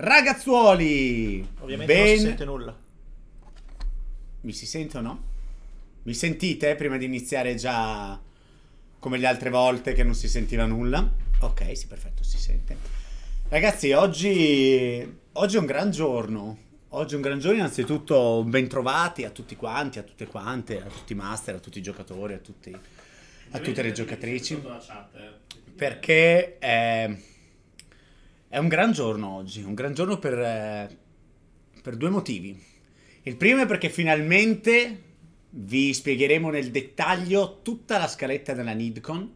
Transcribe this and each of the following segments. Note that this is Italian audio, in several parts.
Ragazzuoli! Ovviamente ben... non si sente nulla. Mi si sente o no? Mi sentite prima di iniziare già come le altre volte che non si sentiva nulla? Ok, sì, perfetto, si sente. Ragazzi, oggi, oggi è un gran giorno. Oggi è un gran giorno, innanzitutto bentrovati a tutti quanti, a tutte quante, a tutti i master, a tutti i giocatori, a, tutti, a tutte le giocatrici. Eh. Perché... Eh, è un gran giorno oggi, un gran giorno per, eh, per due motivi. Il primo è perché finalmente vi spiegheremo nel dettaglio tutta la scaletta della Nidcon,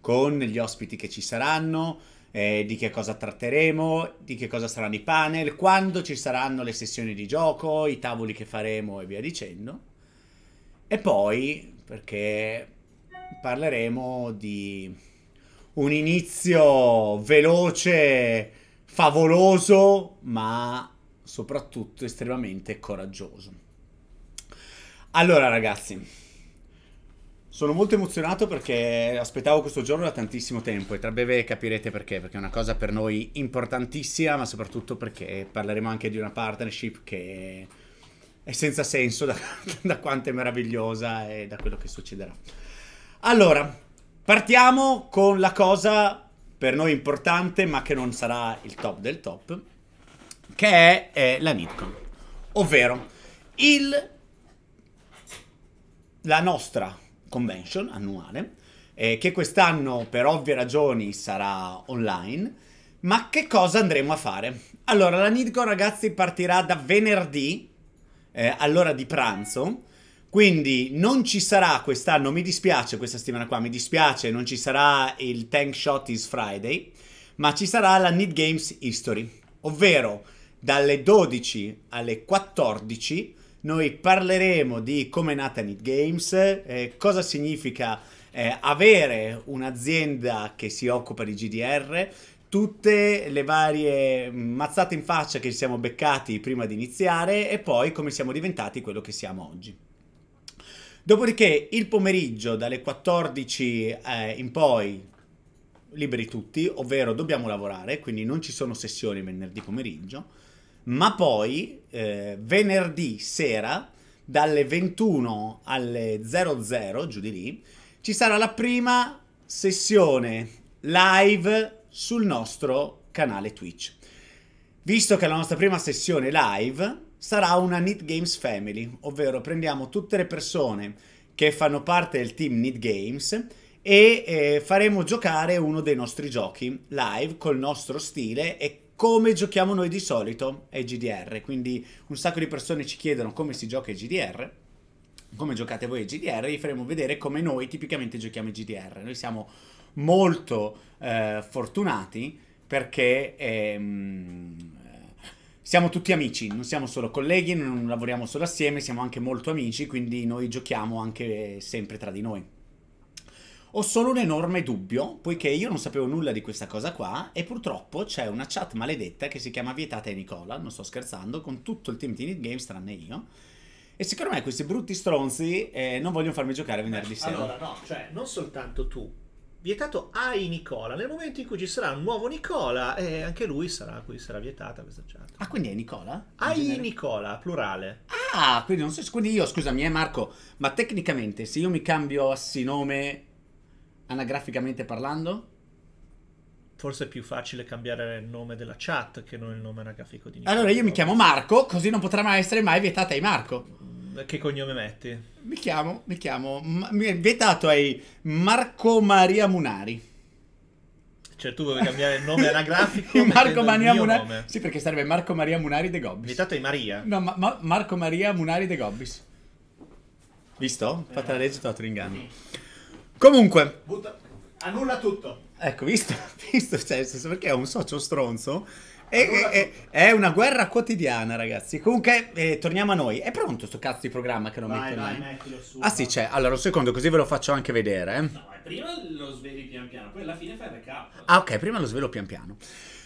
con gli ospiti che ci saranno, eh, di che cosa tratteremo, di che cosa saranno i panel, quando ci saranno le sessioni di gioco, i tavoli che faremo e via dicendo. E poi, perché parleremo di un inizio veloce, favoloso, ma soprattutto estremamente coraggioso. Allora ragazzi, sono molto emozionato perché aspettavo questo giorno da tantissimo tempo e tra breve capirete perché, perché è una cosa per noi importantissima, ma soprattutto perché parleremo anche di una partnership che è senza senso da, da quanto è meravigliosa e da quello che succederà. Allora, Partiamo con la cosa per noi importante, ma che non sarà il top del top, che è, è la Nitcon. Ovvero, il, la nostra convention annuale, eh, che quest'anno per ovvie ragioni sarà online, ma che cosa andremo a fare? Allora, la Nitcon, ragazzi, partirà da venerdì, eh, all'ora di pranzo, quindi non ci sarà quest'anno, mi dispiace questa settimana qua, mi dispiace, non ci sarà il Tank Shot is Friday, ma ci sarà la Need Games History, ovvero dalle 12 alle 14 noi parleremo di come è nata Need Games, eh, cosa significa eh, avere un'azienda che si occupa di GDR, tutte le varie mazzate in faccia che ci siamo beccati prima di iniziare e poi come siamo diventati quello che siamo oggi. Dopodiché il pomeriggio dalle 14 eh, in poi liberi tutti, ovvero dobbiamo lavorare, quindi non ci sono sessioni venerdì pomeriggio, ma poi eh, venerdì sera dalle 21 alle 00, giù di lì, ci sarà la prima sessione live sul nostro canale Twitch. Visto che è la nostra prima sessione live, sarà una Need Games Family, ovvero prendiamo tutte le persone che fanno parte del team Need Games e eh, faremo giocare uno dei nostri giochi live col nostro stile e come giochiamo noi di solito ai GDR, quindi un sacco di persone ci chiedono come si gioca ai GDR come giocate voi ai GDR, e vi faremo vedere come noi tipicamente giochiamo ai GDR. Noi siamo molto eh, fortunati perché ehm, siamo tutti amici, non siamo solo colleghi, non lavoriamo solo assieme, siamo anche molto amici, quindi noi giochiamo anche sempre tra di noi. Ho solo un enorme dubbio, poiché io non sapevo nulla di questa cosa qua e purtroppo c'è una chat maledetta che si chiama Vietata e Nicola, non sto scherzando, con tutto il team Teenage Games tranne io. E secondo me questi brutti stronzi eh, non vogliono farmi giocare venerdì sera. Allora, no, cioè, non soltanto tu, vietato ai Nicola. Nel momento in cui ci sarà un nuovo Nicola, eh, anche lui sarà, sarà, vietata questa chat. Ah, quindi è Nicola? Ai Nicola, plurale. Ah, quindi non so, quindi io, scusami, eh, Marco, ma tecnicamente se io mi cambio assi nome anagraficamente parlando? Forse è più facile cambiare il nome della chat che non il nome anagrafico di Nicola. Allora io mi chiamo Marco, così non potrà mai essere mai vietata ai Marco. Che cognome metti? Mi chiamo, mi chiamo, mi è vietato ai Marco Maria Munari. Cioè tu vuoi cambiare il nome anagrafico? Marco Maria Munari. Sì, perché sarebbe Marco Maria Munari De Gobbis. Vietato ai Maria. No, ma, ma Marco Maria Munari De Gobbis. Visto? Fate la eh. legge, sto l'inganno. Comunque. Butta, annulla tutto. Ecco, visto, visto, cioè, perché è un socio stronzo è, allora... è, è, una guerra quotidiana, ragazzi. Comunque, eh, torniamo a noi. È pronto sto cazzo di programma che lo vai, metto vai, mettilo su. Ah, sì, c'è. Allora, un secondo, così ve lo faccio anche vedere. Eh. No, prima lo sveli pian piano, poi alla fine fai recap. Ah, ok, prima lo svelo pian piano.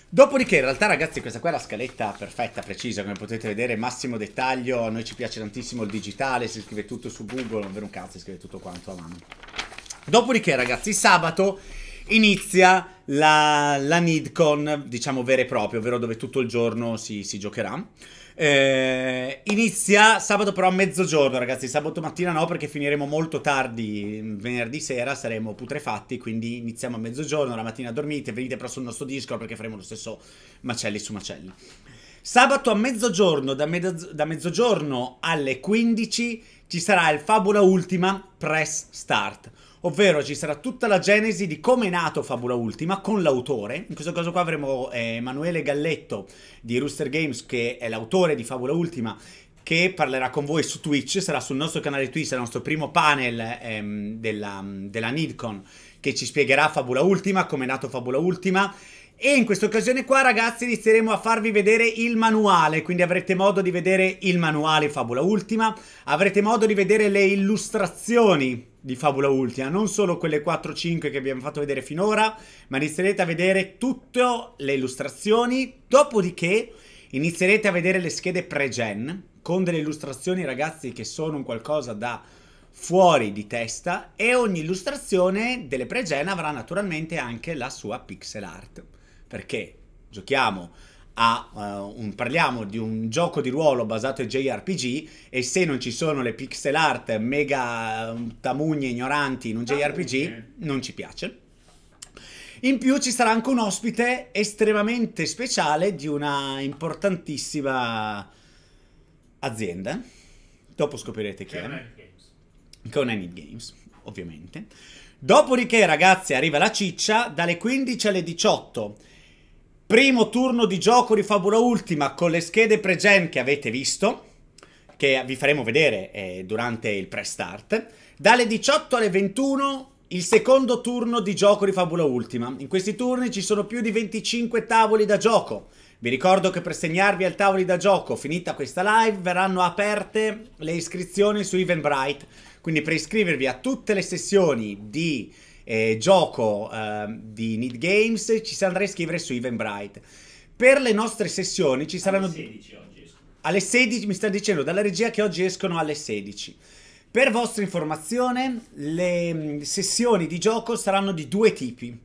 Dopodiché, in realtà, ragazzi, questa qua è la scaletta perfetta, precisa, come potete vedere, massimo dettaglio. A noi ci piace tantissimo il digitale, si scrive tutto su Google, non vero un cazzo, si scrive tutto quanto a mano. Dopodiché, ragazzi, sabato inizia la, la Nidcon, diciamo vera e propria, ovvero dove tutto il giorno si, si giocherà. Eh, inizia sabato però a mezzogiorno, ragazzi. Sabato mattina no, perché finiremo molto tardi. Mm, venerdì sera saremo putrefatti. Quindi iniziamo a mezzogiorno. La mattina dormite. Venite però sul nostro Discord perché faremo lo stesso macelli su macelli. Sabato a mezzogiorno, da, mezz- da mezzogiorno alle 15, ci sarà il Fabula Ultima Press Start Ovvero ci sarà tutta la genesi di come è nato Fabula Ultima con l'autore. In questo caso qua avremo eh, Emanuele Galletto di Rooster Games che è l'autore di Fabula Ultima che parlerà con voi su Twitch, sarà sul nostro canale Twitch, sarà il nostro primo panel ehm, della, della Nidcon che ci spiegherà Fabula Ultima, come è nato Fabula Ultima. E in questa occasione qua ragazzi inizieremo a farvi vedere il manuale, quindi avrete modo di vedere il manuale Fabula Ultima, avrete modo di vedere le illustrazioni di Fabula Ultima, non solo quelle 4-5 che abbiamo fatto vedere finora, ma inizierete a vedere tutte le illustrazioni, dopodiché inizierete a vedere le schede pre-gen con delle illustrazioni ragazzi che sono un qualcosa da fuori di testa e ogni illustrazione delle pre-gen avrà naturalmente anche la sua pixel art, perché giochiamo a, uh, un, parliamo di un gioco di ruolo basato in JRPG e se non ci sono le pixel art mega mm, tamugne ignoranti in un ah, JRPG non ci piace. In più ci sarà anche un ospite estremamente speciale di una importantissima azienda. Dopo scoprirete chi è. Con Enid Games, ovviamente. Dopodiché, ragazzi, arriva la ciccia dalle 15 alle 18 primo turno di gioco di Fabula Ultima con le schede pre-gen che avete visto, che vi faremo vedere eh, durante il pre-start. Dalle 18 alle 21 il secondo turno di gioco di Fabula Ultima. In questi turni ci sono più di 25 tavoli da gioco. Vi ricordo che per segnarvi al tavoli da gioco, finita questa live, verranno aperte le iscrizioni su Eventbrite. Quindi per iscrivervi a tutte le sessioni di eh, gioco eh, di Need Games ci si andrà a iscrivere su Eventbrite. Per le nostre sessioni ci saranno... Alle 16 oggi escono. Alle 16, mi sta dicendo dalla regia che oggi escono alle 16. Per vostra informazione, le mm, sessioni di gioco saranno di due tipi.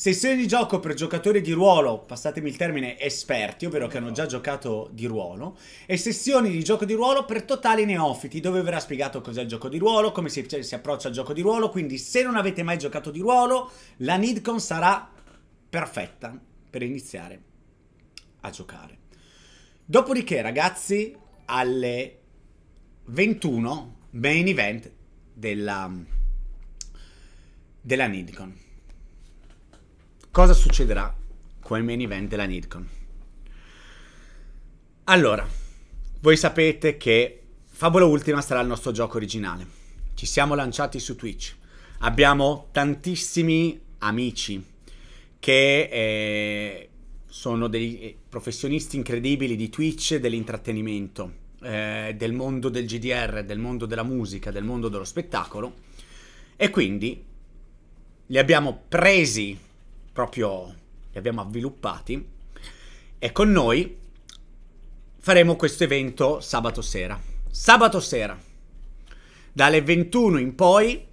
Sessioni di gioco per giocatori di ruolo, passatemi il termine esperti, ovvero che hanno già giocato di ruolo, e sessioni di gioco di ruolo per totali neofiti, dove verrà spiegato cos'è il gioco di ruolo, come si, cioè, si, approccia al gioco di ruolo, quindi se non avete mai giocato di ruolo, la Nidcon sarà perfetta per iniziare a giocare. Dopodiché, ragazzi, alle 21 main event della, della Nidcon. Cosa succederà con il main event della Nidcon? Allora, voi sapete che Fabula Ultima sarà il nostro gioco originale. Ci siamo lanciati su Twitch. Abbiamo tantissimi amici che eh, sono dei professionisti incredibili di Twitch dell'intrattenimento, eh, del mondo del GDR, del mondo della musica, del mondo dello spettacolo. E quindi li abbiamo presi proprio li abbiamo avviluppati e con noi faremo questo evento sabato sera. Sabato sera, dalle 21 in poi,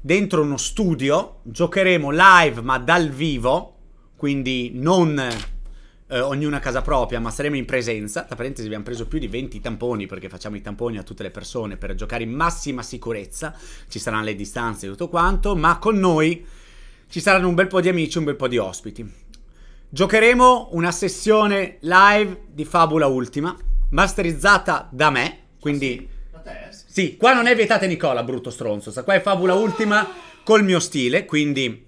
dentro uno studio, giocheremo live ma dal vivo, quindi non eh, ognuno a casa propria, ma saremo in presenza. Tra parentesi abbiamo preso più di 20 tamponi perché facciamo i tamponi a tutte le persone per giocare in massima sicurezza, ci saranno le distanze e tutto quanto, ma con noi ci saranno un bel po' di amici, un bel po' di ospiti. Giocheremo una sessione live di Fabula Ultima, masterizzata da me, quindi... Ah, sì. sì, qua non è vietate Nicola, brutto stronzo, qua è Fabula ah! Ultima col mio stile, quindi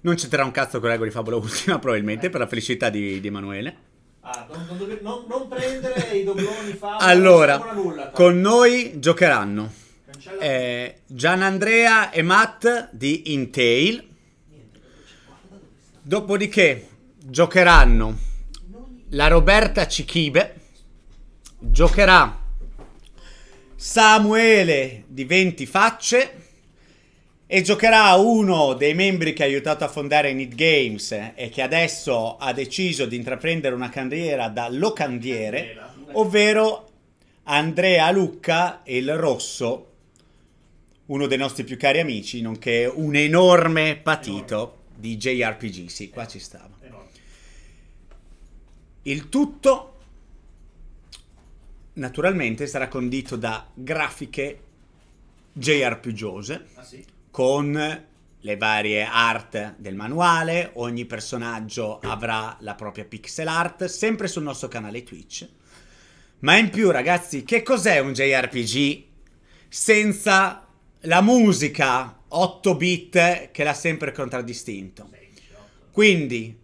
non c'entrerà un cazzo con le regole di Fabula Ultima, probabilmente, per la felicità di, di Emanuele. Ah, non, non, non, prendere i dobloni Fabula. Allora, nulla, con noi giocheranno eh, Andrea e Matt di Intail. Dopodiché giocheranno la Roberta Cichibe, giocherà Samuele di 20 facce e giocherà uno dei membri che ha aiutato a fondare Need Games e che adesso ha deciso di intraprendere una carriera da locandiere, ovvero Andrea Lucca il Rosso, uno dei nostri più cari amici, nonché un enorme patito di JRPG, sì, qua ci stava. Il tutto naturalmente sarà condito da grafiche JRPGose ah, sì? con le varie art del manuale, ogni personaggio avrà la propria pixel art, sempre sul nostro canale Twitch. Ma in più, ragazzi, che cos'è un JRPG senza la musica 8 bit che l'ha sempre contraddistinto. Quindi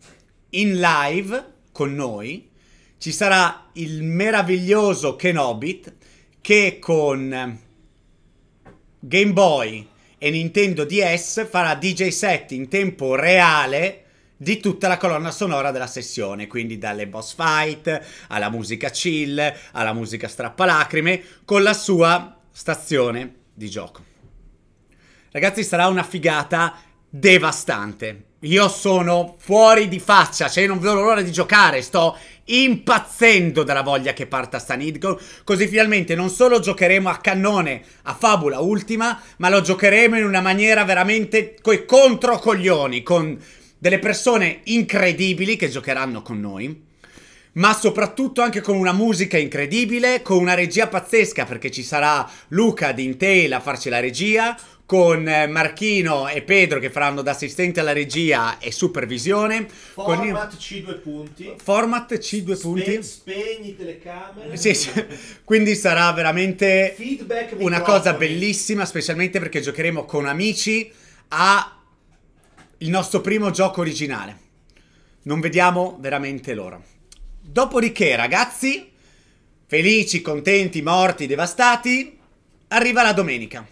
in live con noi ci sarà il meraviglioso Kenobit che con Game Boy e Nintendo DS farà DJ set in tempo reale di tutta la colonna sonora della sessione, quindi dalle boss fight alla musica chill, alla musica strappalacrime, con la sua stazione di gioco. Ragazzi, sarà una figata devastante. Io sono fuori di faccia, cioè non vedo l'ora di giocare, sto impazzendo dalla voglia che parta sta così finalmente non solo giocheremo a cannone a Fabula Ultima, ma lo giocheremo in una maniera veramente coi coglioni, con delle persone incredibili che giocheranno con noi ma soprattutto anche con una musica incredibile, con una regia pazzesca perché ci sarà Luca Dintei a farci la regia, con eh, Marchino e Pedro che faranno da assistente alla regia e supervisione. Format con... C2 punti. Format C2 Spe- punti. Spegni telecamere. Sì, sì. Quindi sarà veramente Feedback una cosa bellissima, specialmente perché giocheremo con amici a il nostro primo gioco originale. Non vediamo veramente l'ora. Dopodiché, ragazzi, felici, contenti, morti, devastati, arriva la domenica.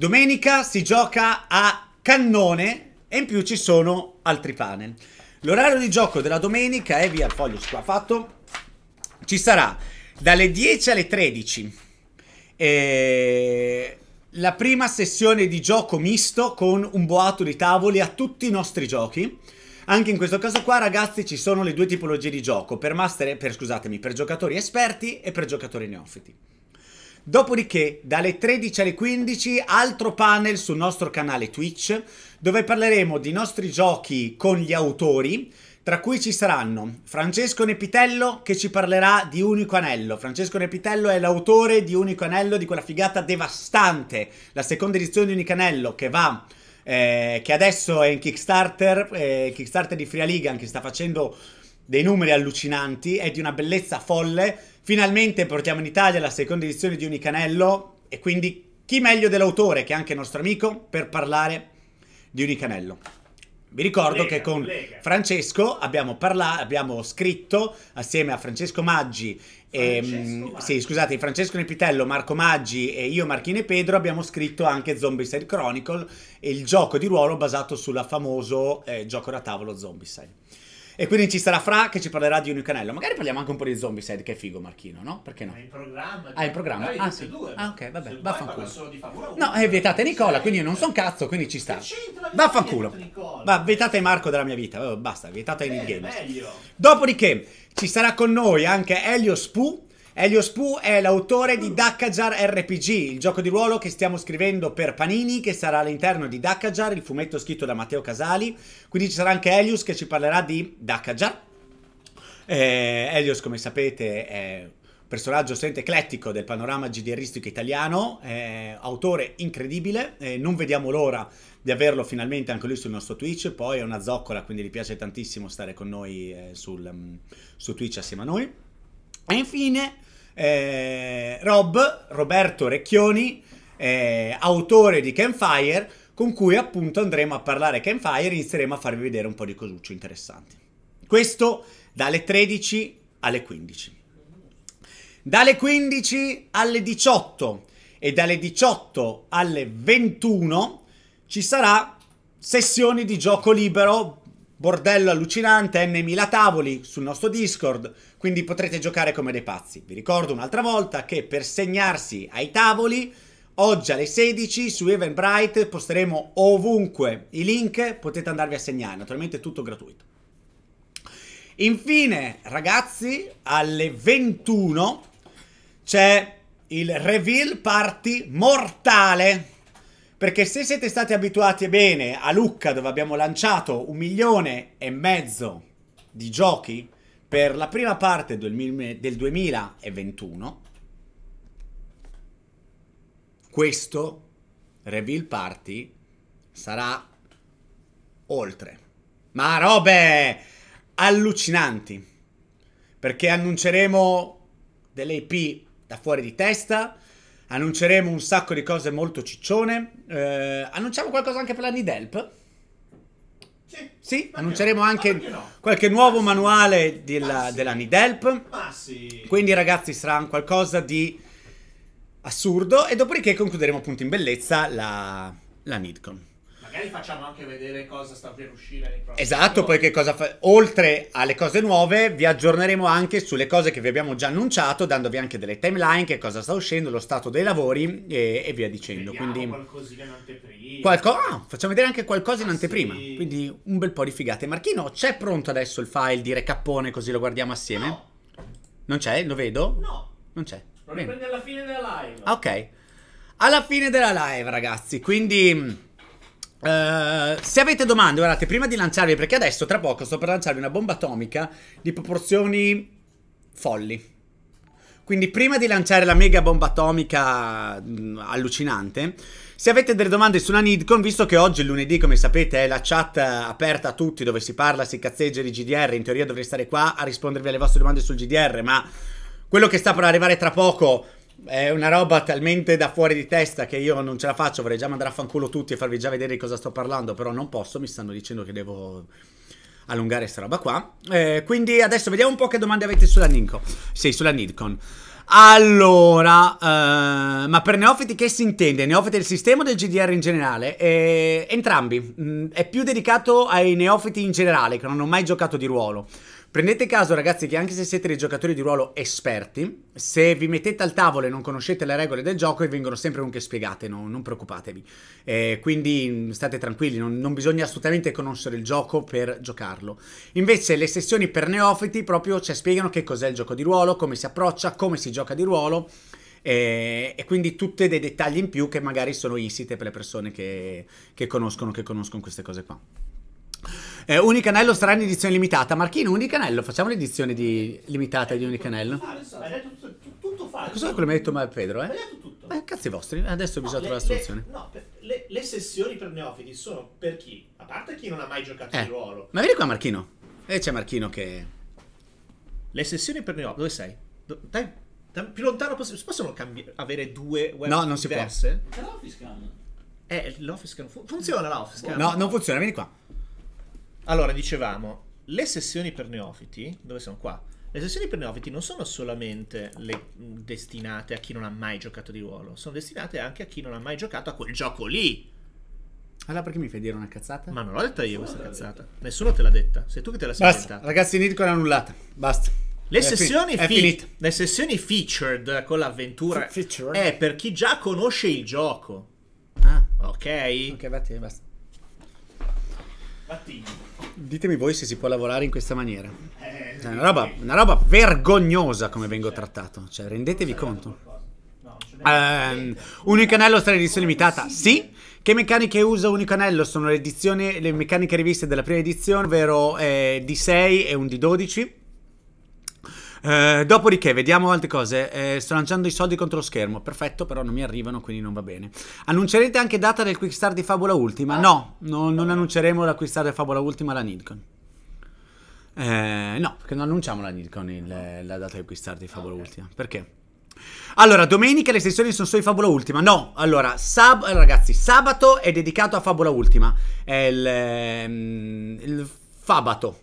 Domenica si gioca a cannone e in più ci sono altri panel. L'orario di gioco della domenica è via il foglio qua fatto. Ci sarà dalle 10 alle 13 eh, la prima sessione di gioco misto con un boato di tavoli a tutti i nostri giochi. Anche in questo caso qua, ragazzi, ci sono le due tipologie di gioco, per, master, per, per giocatori esperti e per giocatori neofiti. Dopodiché, dalle 13 alle 15, altro panel sul nostro canale Twitch, dove parleremo di nostri giochi con gli autori, tra cui ci saranno Francesco Nepitello che ci parlerà di Unico Anello. Francesco Nepitello è l'autore di Unico Anello, di quella figata devastante, la seconda edizione di Unico Anello che va eh, che adesso è in Kickstarter, eh, Kickstarter di Fria League, che sta facendo dei numeri allucinanti, è di una bellezza folle. Finalmente portiamo in Italia la seconda edizione di Unicanello e quindi chi meglio dell'autore, che è anche nostro amico, per parlare di Unicanello. Vi ricordo Lega, che con Lega. Francesco abbiamo, parlato, abbiamo scritto assieme a Francesco Maggi, Francesco ehm, Maggi. Sì, scusate, Francesco Nepitello, Marco Maggi e io Marchine Pedro abbiamo scritto anche Zombicide Chronicle, il gioco di ruolo basato sul famoso eh, gioco da tavolo Zombicide. E quindi ci sarà Fra che ci parlerà di un Unicanello. Magari parliamo anche un po' di Zombie Zombicide, che è figo Marchino, no? Perché no? È in programma. Ah, il programma. Ah, sì. Due. Ah, ok, vabbè, vaffanculo. No, è vietate eh, Nicola, quindi io non sono cazzo, quindi ci sta. Vaffanculo. Va, vietate Marco della mia vita, oh, basta, vietata in eh, Games. Dopodiché ci sarà con noi anche Elio Spoo. Elio Spu è l'autore di Dakkajar RPG, il gioco di ruolo che stiamo scrivendo per Panini, che sarà all'interno di Dakkajar, il fumetto scritto da Matteo Casali. Quindi ci sarà anche Elius che ci parlerà di Dakkajar. Eh, Elios, come sapete, è un personaggio sempre eclettico del panorama GDRistico italiano, eh, autore incredibile, eh, non vediamo l'ora di averlo finalmente anche lui sul nostro Twitch, poi è una zoccola, quindi gli piace tantissimo stare con noi eh, sul, mm, su Twitch assieme a noi. E infine eh, Rob, Roberto Recchioni, eh, autore di Campfire, con cui appunto andremo a parlare Campfire e inizieremo a farvi vedere un po' di cosuccio interessanti. Questo dalle 13 alle 15. Dalle 15 alle 18 e dalle 18 alle 21 ci sarà sessioni di gioco libero bordello allucinante, n tavoli sul nostro Discord, quindi potrete giocare come dei pazzi. Vi ricordo un'altra volta che per segnarsi ai tavoli, oggi alle 16 su Eventbrite posteremo ovunque i link, potete andarvi a segnare, naturalmente è tutto gratuito. Infine, ragazzi, alle 21 c'è il reveal party mortale perché se siete stati abituati bene a Lucca dove abbiamo lanciato un milione e mezzo di giochi per la prima parte del 2021, questo reveal party sarà oltre. Ma robe allucinanti! Perché annunceremo delle IP da fuori di testa, Annunceremo un sacco di cose molto ciccione. Eh, annunciamo qualcosa anche per la Nidelp. Sì, sì annunceremo ah, anche no? qualche nuovo ma manuale della, ma della sì. Nidelp. Ma sì. Quindi ragazzi sarà qualcosa di assurdo e dopodiché concluderemo appunto in bellezza la, la Nidcon magari facciamo anche vedere cosa sta per uscire nei prossimi Esatto, poi che cosa fa- oltre alle cose nuove vi aggiorneremo anche sulle cose che vi abbiamo già annunciato, dandovi anche delle timeline, che cosa sta uscendo, lo stato dei lavori e, e via dicendo. Vediamo Quindi qualcosina in anteprima. Qualco- ah, facciamo vedere anche qualcosa in ah, anteprima. Sì. Quindi un bel po' di figate. Marchino, c'è pronto adesso il file di recappone così lo guardiamo assieme? No. Non c'è? Lo vedo? No. Non c'è. Lo riprendi alla fine della live. ok. Alla fine della live, ragazzi. Quindi mm, Uh, se avete domande, guardate, prima di lanciarvi, perché adesso tra poco sto per lanciarvi una bomba atomica di proporzioni folli. Quindi prima di lanciare la mega bomba atomica mh, mm, allucinante, se avete delle domande su una Nidcon, visto che oggi è lunedì, come sapete, è la chat aperta a tutti dove si parla, si cazzeggia di GDR, in teoria dovrei stare qua a rispondervi alle vostre domande sul GDR, ma quello che sta per arrivare tra poco è una roba talmente da fuori di testa che io non ce la faccio, vorrei già mandare a fanculo tutti e farvi già vedere di cosa sto parlando, però non posso, mi stanno dicendo che devo allungare questa roba qua. Eh, quindi adesso vediamo un po' che domande avete sulla Nikon. Sì, sulla Nidcon. Allora, eh, ma per neofiti che si intende? Neofiti del sistema o del GDR in generale? Eh, entrambi, mm, è più dedicato ai neofiti in generale che non hanno mai giocato di ruolo. Prendete caso ragazzi che anche se siete dei giocatori di ruolo esperti, se vi mettete al tavolo e non conoscete le regole del gioco, vi vengono sempre comunque spiegate, no? non preoccupatevi. Eh, quindi mm, state tranquilli, non, non bisogna assolutamente conoscere il gioco per giocarlo. Invece le sessioni per neofiti proprio ci cioè, spiegano che cos'è il gioco di ruolo, come si approccia, come si gioca di ruolo e, eh, e, quindi tutti dei dettagli in più che magari sono insite per le persone che, che conoscono, che conoscono queste cose qua. Eh, anello sarà in edizione limitata. Marchino, anello, facciamo l'edizione di... limitata di Unicanello. Falso, hai detto tutto, tutto falso. Eh, cos'è quello che mi ha detto Pedro? Eh? Hai detto tutto. Ma eh, cazzi vostri, adesso no, bisogna trovare la soluzione. Le, no, le, le, sessioni per neofiti sono per chi? A parte chi non ha mai giocato eh. di ruolo. Ma vieni qua Marchino. E eh, c'è Marchino che... Le sessioni per neofiti, dove sei? Do, dai, da, più lontano possibile. Possono cambiare, avere due web no, non diverse? Si può. C'è l'Office Can. Eh, l'Office Can fu funziona l'Office Can. No, non funziona, vieni qua. Allora, dicevamo, le sessioni per neofiti, dove sono qua? Le sessioni per neofiti non sono solamente mm, destinate a chi non ha mai giocato di ruolo, sono destinate anche a chi non ha mai giocato a quel gioco lì. Allora perché mi fai dire una cazzata? Ma non l'ho detta io Nessuno questa cazzata. Detta. Nessuno te l'ha detta. Sei tu che te la sei Basta. inventata. Ragazzi, Nidcore è annullata. Basta. Le, è sessioni fi- finita. le sessioni featured con l'avventura Fe- featured. è per chi già conosce il gioco. Ah. Ok? Ok, batti, basta. Battini. Ditemi voi se si può lavorare in questa maniera. Eh, cioè, è una roba, una roba vergognosa come vengo certo. trattato. Cioè, rendetevi certo, conto. Um, ehm, unico anello sta edizione limitata? Sì. Che meccaniche usa Unico Anello? Sono le, edizioni, le meccaniche riviste della prima edizione, ovvero eh, D6 e un D12. Eh, dopodiché, vediamo altre cose. Eh, sto lanciando i soldi contro lo schermo. Perfetto, però non mi arrivano, quindi non va bene. Annuncerete anche data del quick start di Fabula Ultima? Ah. No, no non annunceremo la quick start di Fabula Ultima alla Nidcon. Eh, no, perché non annunciamo la Nidcon il, la data del quick start di Fabula okay. Ultima. Perché? Allora, domenica le sessioni sono solo di Fabula Ultima. No, allora, sab- eh, ragazzi, sabato è dedicato a Fabula Ultima. È il, ehm, il Fabato.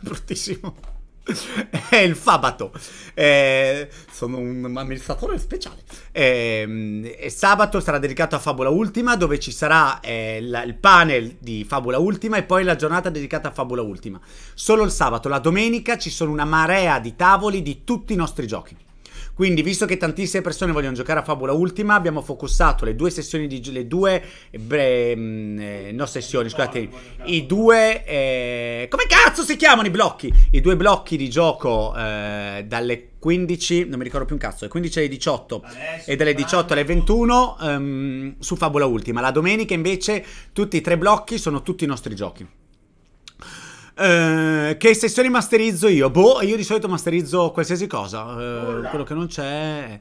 Bruttissimo. è il sabato. Eh, sono un amministratore speciale. Eh, sabato sarà dedicato a Fabula Ultima, dove ci sarà eh, la, il panel di Fabula Ultima e poi la giornata dedicata a Fabula Ultima. Solo il sabato, la domenica ci sono una marea di tavoli di tutti i nostri giochi. Quindi, visto che tantissime persone vogliono giocare a Fabula Ultima, abbiamo focussato le due sessioni di le due bre, mm, eh, no sessioni, scusate, i due eh, come cazzo si chiamano i blocchi? I due blocchi di gioco eh, dalle 15, non mi ricordo più un cazzo, le 15 alle 18 Adesso e dalle 18 alle 21 ehm, su Fabula Ultima. La domenica invece tutti i tre blocchi sono tutti i nostri giochi. Eh, che sessioni masterizzo io? Boh, io di solito masterizzo qualsiasi cosa. Eh, quello che non c'è.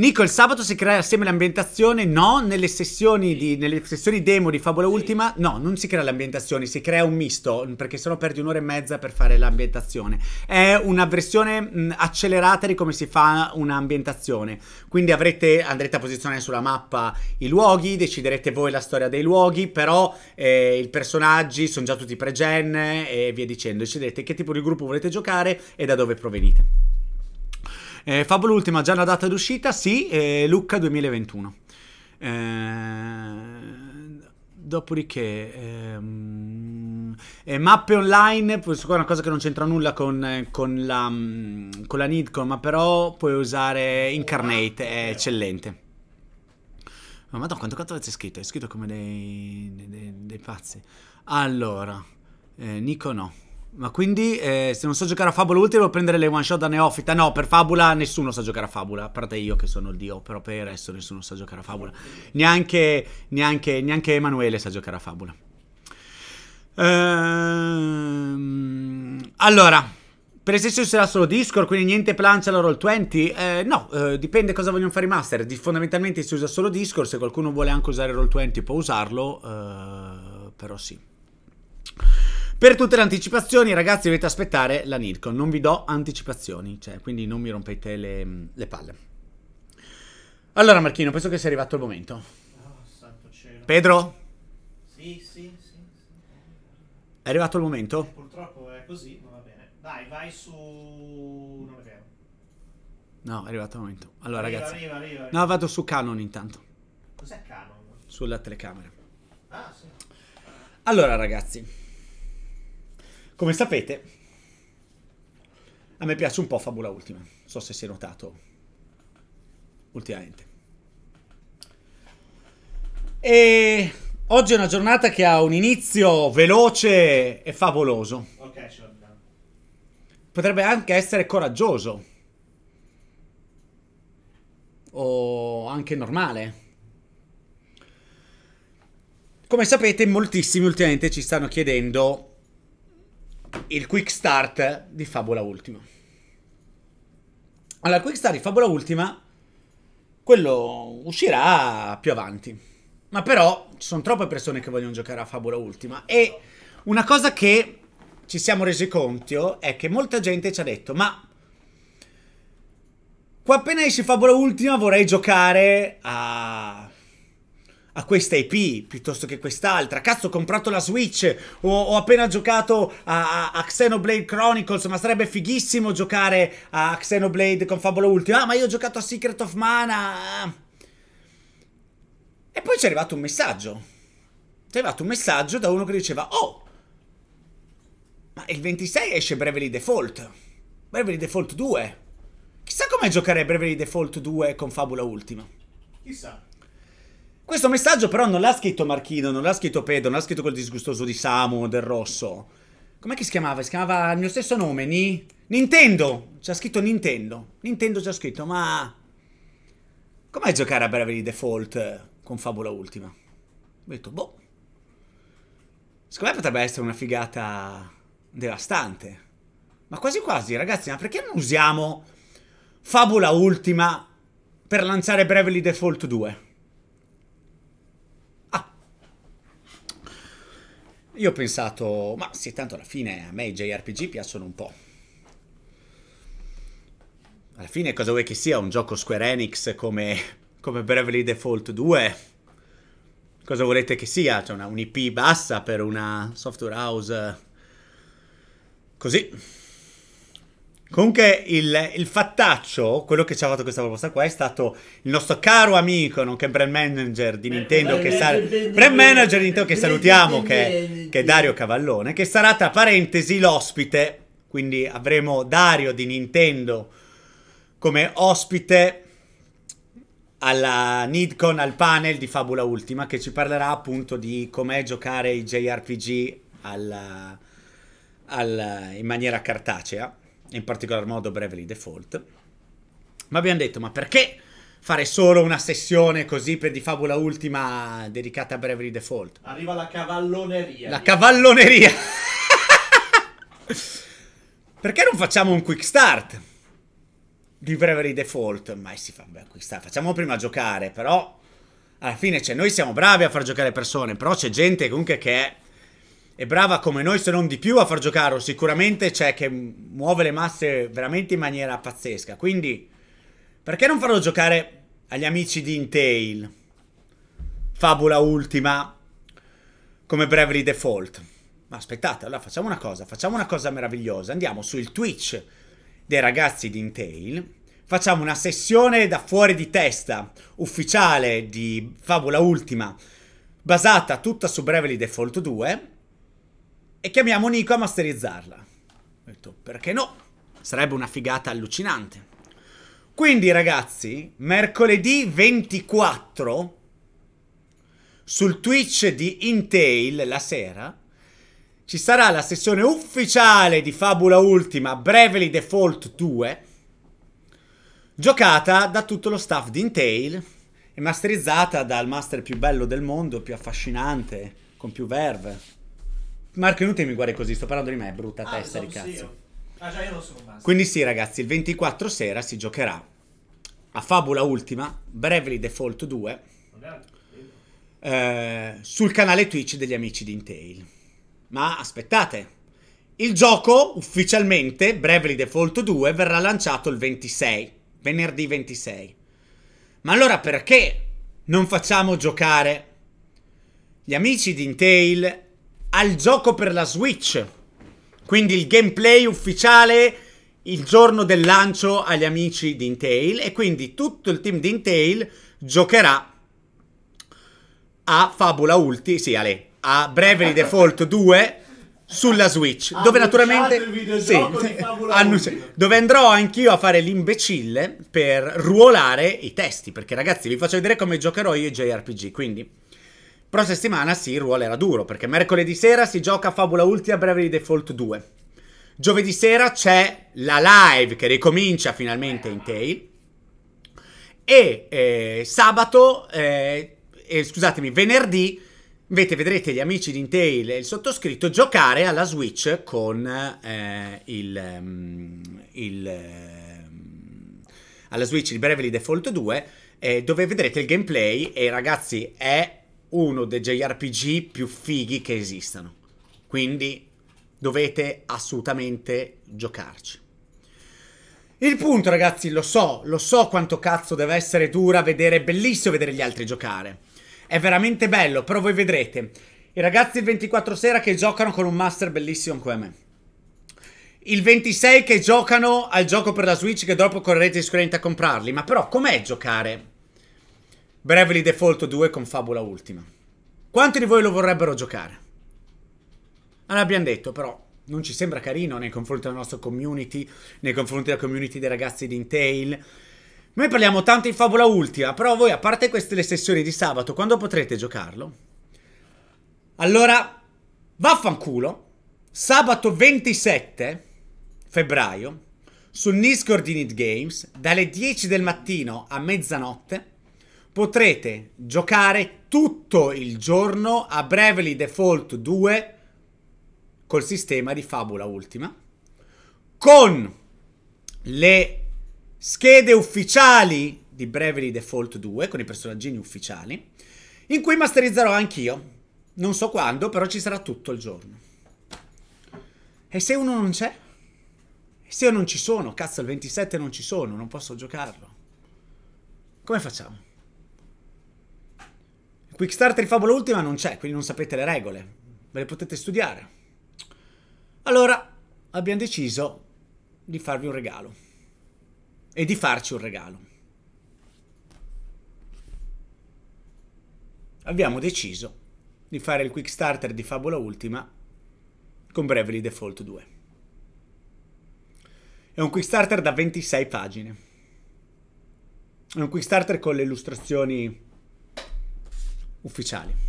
Nico, il sabato si crea assieme l'ambientazione? No, nelle sessioni, di, nelle sessioni demo di Fabola sì. Ultima, no, non si crea l'ambientazione, si crea un misto, perché sennò perdi un'ora e mezza per fare l'ambientazione. È una versione mh, accelerata di come si fa un'ambientazione. Quindi avrete, andrete a posizionare sulla mappa i luoghi, deciderete voi la storia dei luoghi, però eh, i personaggi sono già tutti pre-gen e via dicendo. Decidete che tipo di gruppo volete giocare e da dove provenite. Eh, Fabio l'ultima, già la data d'uscita? Sì, eh, Lucca 2021. Eh, dopodiché... Ehm, eh, mappe online, questa qua è una cosa che non c'entra nulla con, eh, con, la, mm, con la Nidcon, ma però puoi usare Incarnate, è eccellente. Ma oh, madonna, quanto cazzo avete scritto? È scritto come dei, dei, dei pazzi. Allora, eh, Nico no. Ma quindi eh, se non so giocare a Fabula Ultima devo prendere le one shot da neofita? No, per Fabula nessuno sa giocare a Fabula, a parte io che sono il dio, però per il resto nessuno sa giocare a Fabula. Neanche, neanche, neanche Emanuele sa giocare a Fabula. Ehm, allora, per esempio sarà solo Discord, quindi niente plancia alla Roll20? Eh, no, eh, dipende cosa vogliono fare i master. Di, fondamentalmente si usa solo Discord, se qualcuno vuole anche usare Roll20 può usarlo, eh, però sì. Per tutte le anticipazioni, ragazzi, dovete aspettare la Nilcon. Non vi do anticipazioni, cioè, quindi non mi rompete le, le palle. Allora, Marchino, penso che sia arrivato il momento. Oh, santo cielo. Pedro? Sì, sì, sì. È arrivato il momento? Purtroppo è così, ma va bene. Dai, vai su... Non è vero. No, è arrivato il momento. Allora, arriva, ragazzi. Arriva, arriva, no, vado su Canon intanto. Cos'è Canon? Sulla telecamera. Ah, sì. Allora, ragazzi. Come sapete, a me piace un po' Fabula Ultima, non so se si è notato ultimamente. E oggi è una giornata che ha un inizio veloce e favoloso. Okay, sure. Potrebbe anche essere coraggioso. O anche normale. Come sapete, moltissimi ultimamente ci stanno chiedendo il quick start di Fabula Ultima. Allora, il quick start di Fabula Ultima, quello uscirà più avanti. Ma però ci sono troppe persone che vogliono giocare a Fabula Ultima. E una cosa che ci siamo resi conto oh, è che molta gente ci ha detto, ma... Qua appena esce Fabula Ultima vorrei giocare a a questa IP piuttosto che quest'altra. Cazzo, ho comprato la Switch, ho, ho appena giocato a, a, Xenoblade Chronicles, ma sarebbe fighissimo giocare a Xenoblade con Fabula Ultima. Ah, ma io ho giocato a Secret of Mana. E poi ci è arrivato un messaggio. Ci è arrivato un messaggio da uno che diceva, oh, ma il 26 esce Bravely Default. Bravely Default 2. Chissà com'è giocare Bravely Default 2 con Fabula Ultima. Chissà. Questo messaggio però non l'ha scritto Marchino, non l'ha scritto Pedro, non l'ha scritto quel disgustoso di Samu, del rosso. Com'è che si chiamava? Si chiamava il mio stesso nome, Ni... Nintendo! C'ha scritto Nintendo. Nintendo c'ha scritto, ma... Com'è giocare a Bravely Default con Fabula Ultima? Ho detto, boh. Secondo me potrebbe essere una figata devastante. Ma quasi quasi, ragazzi, ma perché non usiamo Fabula Ultima per lanciare Bravely Default 2? Io ho pensato, ma sì, tanto alla fine a me i JRPG piacciono un po'. Alla fine cosa vuoi che sia un gioco Square Enix come, come Bravely Default 2? Cosa volete che sia? C'è una, un'IP bassa per una software house eh, così. Comunque il, il, fattaccio, quello che ci ha fatto questa proposta qua, è stato il nostro caro amico, nonché brand manager di Nintendo, Beh, che, sal- brand manager di Nintendo che salutiamo, che, che, è Dario Cavallone, che sarà tra parentesi l'ospite. Quindi avremo Dario di Nintendo come ospite alla Nidcon, al panel di Fabula Ultima, che ci parlerà appunto di com'è giocare i JRPG alla, alla, in maniera cartacea in particolar modo Bravely Default. Ma abbiamo detto, ma perché fare solo una sessione così per di fabula ultima dedicata a Bravely Default? Arriva la cavalloneria. La io. cavalloneria! perché non facciamo un quick start? Di Bravely Default, ma si fa un quick start. Facciamo prima giocare, però alla fine, cioè, noi siamo bravi a far giocare persone, però c'è gente comunque che è è brava come noi se non di più a far giocare, sicuramente c'è che muove le masse veramente in maniera pazzesca, quindi perché non farlo giocare agli amici di Intail? Fabula ultima come Bravery Default. Ma aspettate, allora facciamo una cosa, facciamo una cosa meravigliosa, andiamo sul Twitch dei ragazzi di Intail facciamo una sessione da fuori di testa ufficiale di Fabula Ultima basata tutta su Brevely Default 2 e chiamiamo Nico a masterizzarla. Ho detto, perché no? Sarebbe una figata allucinante. Quindi ragazzi, mercoledì 24 sul Twitch di Intail la sera ci sarà la sessione ufficiale di Fabula Ultima Brevely Default 2 giocata da tutto lo staff di Intail e masterizzata dal master più bello del mondo, più affascinante, con più verve. Marco, non te mi guardi così, sto parlando di me, brutta ah, testa di cazzo. Sì, ah, già, io lo so. basta. Quindi sì, ragazzi, il 24 sera si giocherà a Fabula Ultima, Bravely Default 2, eh, sul canale Twitch degli amici di Intel. Ma aspettate, il gioco ufficialmente, Bravely Default 2, verrà lanciato il 26, venerdì 26. Ma allora perché non facciamo giocare gli amici di Intel al gioco per la Switch. Quindi il gameplay ufficiale il giorno del lancio agli amici di Intel e quindi tutto il team di Intel giocherà a Fabula Ulti, sì, Ale, a Bravely Default 2 sulla Switch, dove naturalmente sì, annunci- dove andrò anch'io a fare l'imbecille per ruolare i testi, perché ragazzi vi faccio vedere come giocherò io i JRPG, quindi però settimana sì, il ruolo era duro, perché mercoledì sera si gioca Fabula Ulti a Bravely Default 2. Giovedì sera c'è la live che ricomincia finalmente in Tail. E eh, sabato, eh, eh, scusatemi, venerdì, invece vedrete gli amici di Intail e il sottoscritto giocare alla Switch con eh, il... Ehm, il ehm, alla Switch il Bravely Default 2, eh, dove vedrete il gameplay e ragazzi è uno dei JRPG più fighi che esistano. Quindi dovete assolutamente giocarci. Il punto, ragazzi, lo so, lo so quanto cazzo deve essere dura vedere, bellissimo vedere gli altri giocare. È veramente bello, però voi vedrete i ragazzi il 24 sera che giocano con un master bellissimo come me. Il 26 che giocano al gioco per la Switch che dopo correrete sicuramente a comprarli. Ma però com'è giocare Bravely Default 2 con Fabula Ultima. Quanti di voi lo vorrebbero giocare? Allora abbiamo detto però, non ci sembra carino nei confronti della nostra community, nei confronti della community dei ragazzi di Intel. Noi parliamo tanto di Fabula Ultima, però voi a parte queste le sessioni di sabato, quando potrete giocarlo? Allora, vaffanculo, sabato 27 febbraio, su Discord di Need Games, dalle 10 del mattino a mezzanotte, potrete giocare tutto il giorno a Bravely Default 2 col sistema di Fabula Ultima con le schede ufficiali di Bravely Default 2 con i personaggini ufficiali in cui masterizzerò anch'io non so quando però ci sarà tutto il giorno e se uno non c'è? E se io non ci sono? Cazzo il 27 non ci sono non posso giocarlo come facciamo? Quickstarter di Fabula Ultima non c'è, quindi non sapete le regole. Ve le potete studiare. Allora, abbiamo deciso di farvi un regalo. E di farci un regalo. Abbiamo deciso di fare il Quickstarter di Fabula Ultima con Bravely Default 2. È un Quickstarter da 26 pagine. È un Quickstarter con le illustrazioni ufficiali.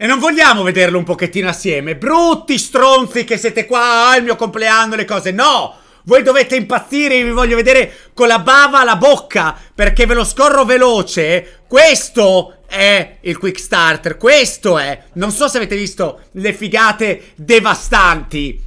E non vogliamo vederlo un pochettino assieme. Brutti stronzi che siete qua, ah, il mio compleanno, le cose. No! Voi dovete impazzire, io vi voglio vedere con la bava alla bocca, perché ve lo scorro veloce. Questo è il quick starter, questo è. Non so se avete visto le figate devastanti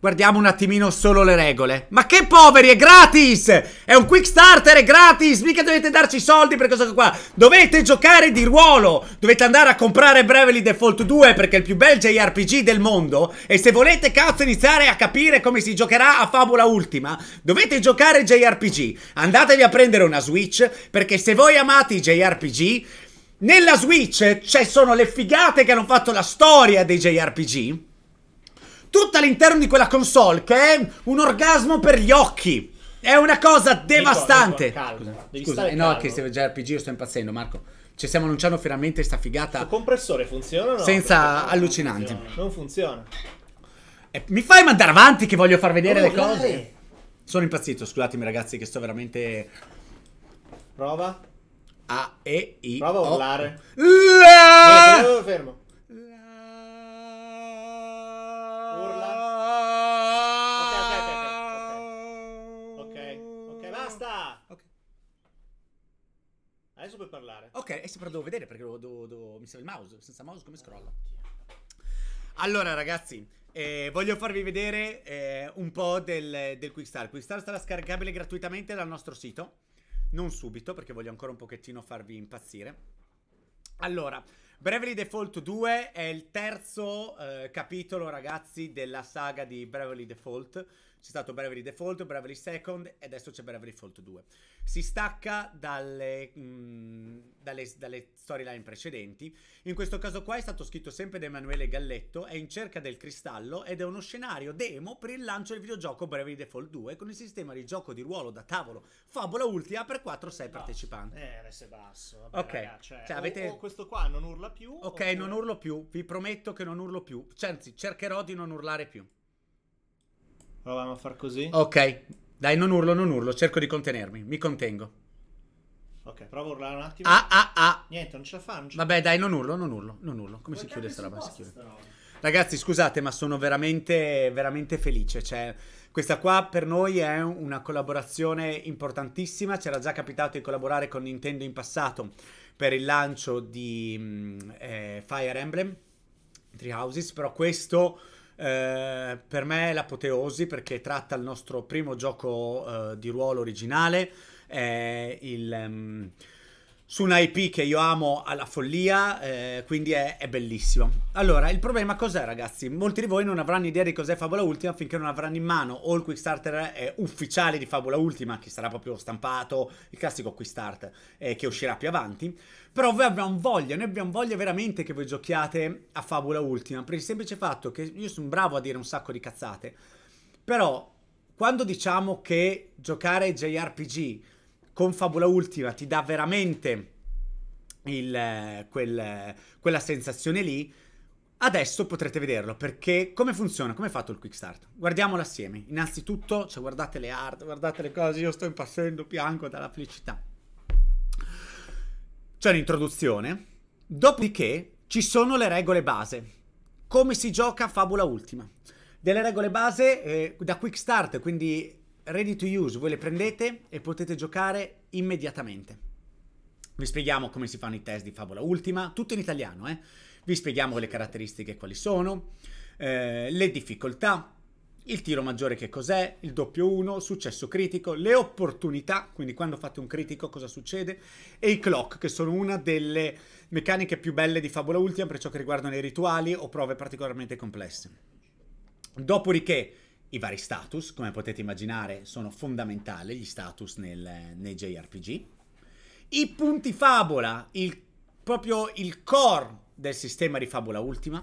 Guardiamo un attimino solo le regole. Ma che poveri, è gratis! È un quick starter, è gratis! Mica dovete darci soldi per cosa qua. Dovete giocare di ruolo! Dovete andare a comprare Bravely Default 2 perché è il più bel JRPG del mondo. E se volete, cazzo, iniziare a capire come si giocherà a Fabula Ultima, dovete giocare JRPG. Andatevi a prendere una Switch perché se voi amate i JRPG, nella Switch ci cioè, sono le figate che hanno fatto la storia dei JRPG tutto all'interno di quella console che è un orgasmo per gli occhi. È una cosa devastante. Nico, Nico, calma. Scusa, Devi scusa. Eh, no, calmo. che se già RPG io sto impazzendo, Marco. Ci stiamo annunciando finalmente sta figata. Il compressore funziona o no? Senza non allucinanti. Funziona. Non funziona. Eh, mi fai mandare avanti che voglio far vedere Come le cose. Dai. Sono impazzito, scusatemi ragazzi che sto veramente... Prova. A, E, I, Prova a urlare. fermo. adesso puoi parlare. Ok, e se però devo vedere perché devo, devo, devo... mi serve il mouse. Senza mouse come scrolla? Allora ragazzi, eh, voglio farvi vedere eh, un po' del, del Quickstar. Quickstar sarà scaricabile gratuitamente dal nostro sito. Non subito perché voglio ancora un pochettino farvi impazzire. Allora, Bravely Default 2 è il terzo eh, capitolo, ragazzi, della saga di Bravely Default. C'è stato Bravely Default, Bravely Second e adesso c'è Bravely Default 2. Si stacca dalle, mh, mm, dalle, dalle storyline precedenti. In questo caso qua è stato scritto sempre da Emanuele Galletto, è in cerca del cristallo ed è uno scenario demo per il lancio del videogioco Bravely Default 2 con il sistema di gioco di ruolo da tavolo Favola Ultima per 4-6 partecipanti. Eh, RS basso. Vabbè, ok. Raga, cioè, cioè, avete... o, o questo qua non urla più. Ok, oppure... non urlo più. Vi prometto che non urlo più. Cioè, anzi, cercherò di non urlare più. Proviamo a far così. Ok, dai, non urlo, non urlo, cerco di contenermi, mi contengo. Ok, provo a urlare un attimo. Ah, ah, ah. Niente, non ce la faccio. Vabbè, dai, non urlo, non urlo, non urlo. Come Vuoi si chiude sta roba? Si chiude. Ragazzi, scusate, ma sono veramente, veramente felice. Cioè, questa qua per noi è una collaborazione importantissima. C'era già capitato di collaborare con Nintendo in passato per il lancio di mm, eh, Fire Emblem Three Houses, però questo eh, per me è l'apoteosi perché tratta il nostro primo gioco eh, di ruolo originale, è il... Um, su una IP che io amo alla follia, eh, quindi è, è, bellissimo. Allora, il problema cos'è ragazzi? Molti di voi non avranno idea di cos'è Fabula Ultima finché non avranno in mano o il Quickstarter ufficiale di Fabula Ultima, che sarà proprio stampato, il classico Quickstarter, eh, che uscirà più avanti. Però voi abbiamo voglia, noi abbiamo voglia veramente che voi giochiate a Fabula Ultima, per il semplice fatto che io sono bravo a dire un sacco di cazzate, però quando diciamo che giocare JRPG con Fabula Ultima ti dà veramente il, quel, quella sensazione lì. Adesso potrete vederlo perché come funziona, come è fatto il quick start? Guardiamolo assieme. Innanzitutto, cioè, guardate le art, guardate le cose, io sto impassendo bianco dalla felicità. C'è un'introduzione, dopodiché ci sono le regole base. Come si gioca Fabula Ultima? Delle regole base eh, da quick start, quindi ready to use, voi le prendete e potete giocare immediatamente. Vi spieghiamo come si fanno i test di Favola Ultima, tutto in italiano, eh? Vi spieghiamo le caratteristiche quali sono, eh, le difficoltà, il tiro maggiore che cos'è, il doppio 1, successo critico, le opportunità, quindi quando fate un critico cosa succede, e i clock, che sono una delle meccaniche più belle di Fabula Ultima per ciò che riguardano i rituali o prove particolarmente complesse. Dopodiché i vari status, come potete immaginare, sono fondamentali gli status nel, nei JRPG. I punti favola, il, proprio il core del sistema di fabula ultima,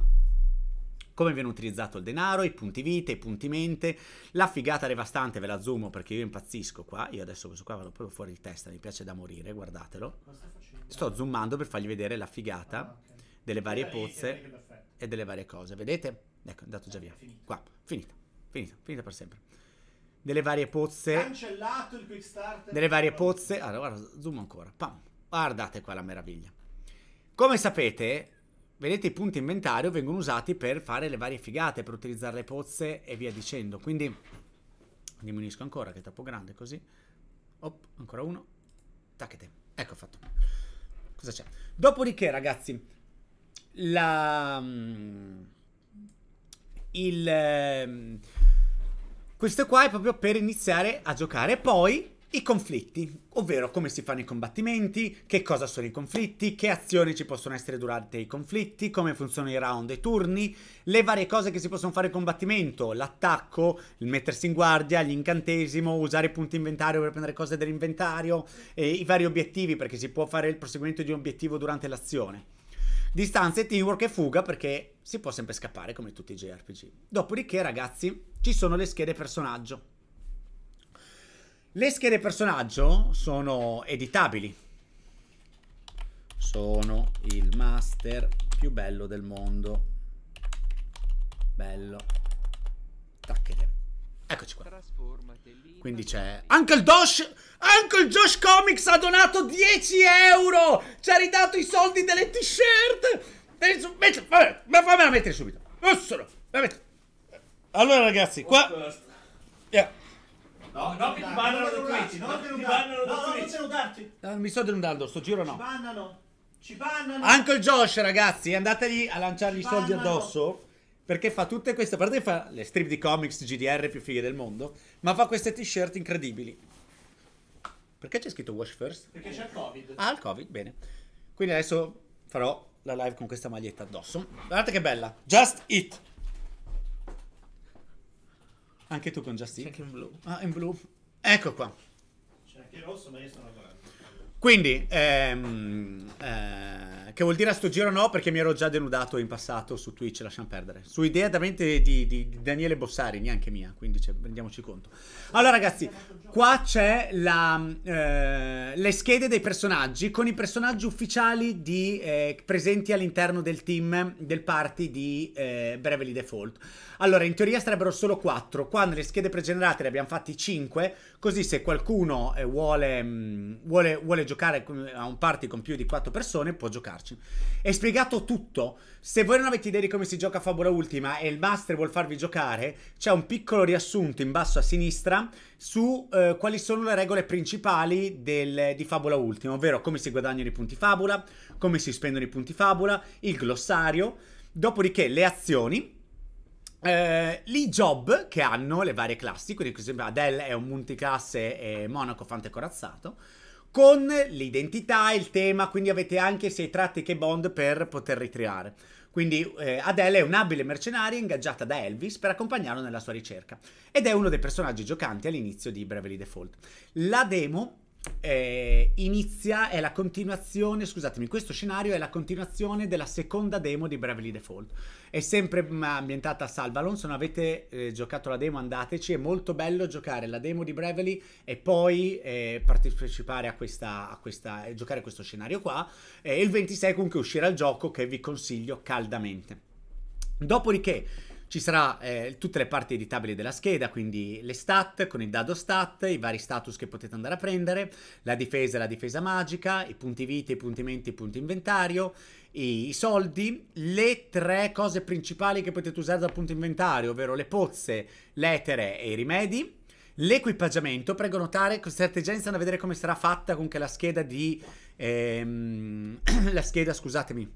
come viene utilizzato il denaro, i punti vita, i punti mente, la figata devastante, ve la zoom perché io impazzisco qua, io adesso questo qua vado proprio fuori di testa, mi piace da morire, guardatelo. Sto zoomando per fargli vedere la figata ah, okay. delle varie pozze e delle varie cose, vedete? Ecco, è andato già via. Qua, finita finita, finita per sempre. Delle varie pozze. Cancellato il quick start. Delle varie pozze. Allora, guarda, zoom ancora. Pam. Guardate qua la meraviglia. Come sapete, vedete i punti inventario vengono usati per fare le varie figate, per utilizzare le pozze e via dicendo. Quindi diminuisco ancora che è troppo grande così. Op, ancora uno. Tacchete. Ecco fatto. Cosa c'è? Dopodiché, ragazzi, la... Mm, il... Ehm, questo qua è proprio per iniziare a giocare. Poi i conflitti, ovvero come si fanno i combattimenti, che cosa sono i conflitti, che azioni ci possono essere durante i conflitti, come funzionano i round e i turni, le varie cose che si possono fare in combattimento, l'attacco, il mettersi in guardia, l'incantesimo, usare i punti inventario per prendere cose dell'inventario, i vari obiettivi, perché si può fare il proseguimento di un obiettivo durante l'azione distanze, teamwork e fuga perché si può sempre scappare come tutti i JRPG. Dopodiché, ragazzi, ci sono le schede personaggio. Le schede personaggio sono editabili. Sono il master più bello del mondo. Bello. Tacchete. Eccoci qua. Quindi c'è Uncle Josh. Uncle Josh Comics ha donato 10 euro. Ci ha ridato i soldi delle t-shirt. ma fammela mettere subito. Allora, ragazzi, qua. Yeah. No, no, che ti bannano da Twitch. No, ti bannano da Twitch. No, non Non eh, mi sto denudando, sto giro no. Ci bannano. Ci bannano. Uncle Josh, ragazzi, andateli a lanciargli i soldi addosso. Perché fa tutte queste, a parte fa le strip di comics GDR più fighe del mondo, ma fa queste t-shirt incredibili. Perché c'è scritto wash first? Perché c'è il covid. Ah, il covid, bene. Quindi adesso farò la live con questa maglietta addosso. Guardate che bella. Just It. Anche tu con Just It. C'è anche in blu. Ah, in blu. Ecco qua. C'è anche il rosso, ma io sono lavorando. Quindi, ehm... Eh... Che vuol dire a sto giro no, perché mi ero già denudato in passato su Twitch, lasciamo perdere. Su idea da mente di, di, Daniele Bossari, neanche mia, quindi cioè, rendiamoci conto. Allora ragazzi, qua c'è eh, le schede dei personaggi con i personaggi ufficiali di, eh, presenti all'interno del team del party di eh, Bravely Default. Allora, in teoria sarebbero solo 4. Qua nelle schede pregenerate ne abbiamo fatti 5, così se qualcuno eh, vuole, mh, mm, vuole, vuole giocare a un party con più di 4 persone può giocarci giocarci. È spiegato tutto. Se voi non avete idea di come si gioca Fabula Ultima e il master vuol farvi giocare, c'è un piccolo riassunto in basso a sinistra su eh, quali sono le regole principali del, di Fabula Ultima, ovvero come si guadagnano i punti Fabula, come si spendono i punti Fabula, il glossario, dopodiché le azioni, eh, I job che hanno le varie classi, quindi ad esempio Adele è un multiclasse e Monaco fante corazzato con l'identità e il tema, quindi avete anche sei tratti che Bond per poter ritirare. Quindi eh, Adele è un'abile mercenaria ingaggiata da Elvis per accompagnarlo nella sua ricerca ed è uno dei personaggi giocanti all'inizio di Bravely Default. La demo eh, inizia, è la continuazione, scusatemi, questo scenario è la continuazione della seconda demo di Bravely Default. È sempre mm, ambientata a Salvalon, se non avete eh, giocato la demo andateci, è molto bello giocare la demo di Brevely e poi eh, partecipare a questa, a questa, eh, giocare questo scenario qua. Eh, e il 26 comunque uscirà il gioco che vi consiglio caldamente. Dopodiché ci sarà eh, tutte le parti editabili della scheda, quindi le stat con il dado stat, i vari status che potete andare a prendere, la difesa e la difesa magica, i punti vita, i punti menti, i punti inventario, i, i soldi, le tre cose principali che potete usare dal punto inventario, ovvero le pozze, l'etere e i rimedi. L'equipaggiamento, prego notare, queste strategie stanno a vedere come sarà fatta con che la scheda di... Ehm, la scheda, scusatemi,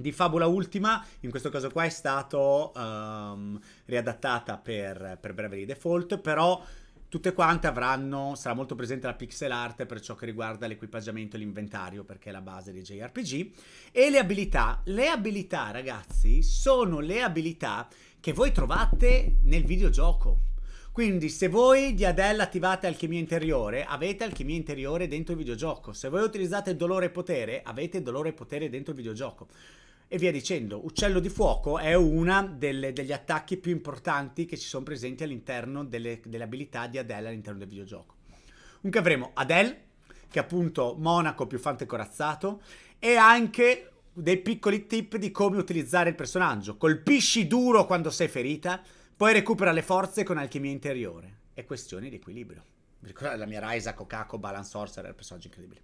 di Fabula Ultima, in questo caso qua è stato um, riadattata per, per Bravely Default, però tutte quante avranno, sarà molto presente la pixel art per ciò che riguarda l'equipaggiamento e l'inventario, perché è la base di JRPG, e le abilità. Le abilità, ragazzi, sono le abilità che voi trovate nel videogioco. Quindi se voi di Adele attivate alchimia interiore, avete alchimia interiore dentro il videogioco. Se voi utilizzate dolore e potere, avete dolore e potere dentro il videogioco e via dicendo. Uccello di fuoco è uno degli attacchi più importanti che ci sono presenti all'interno delle, delle abilità di Adele all'interno del videogioco. Dunque avremo Adele, che è appunto monaco più fante corazzato, e anche dei piccoli tip di come utilizzare il personaggio. Colpisci duro quando sei ferita, poi recupera le forze con alchimia interiore. È questione di equilibrio. ricordate la mia Raisa Kokako Balance Sorcerer, personaggio incredibile.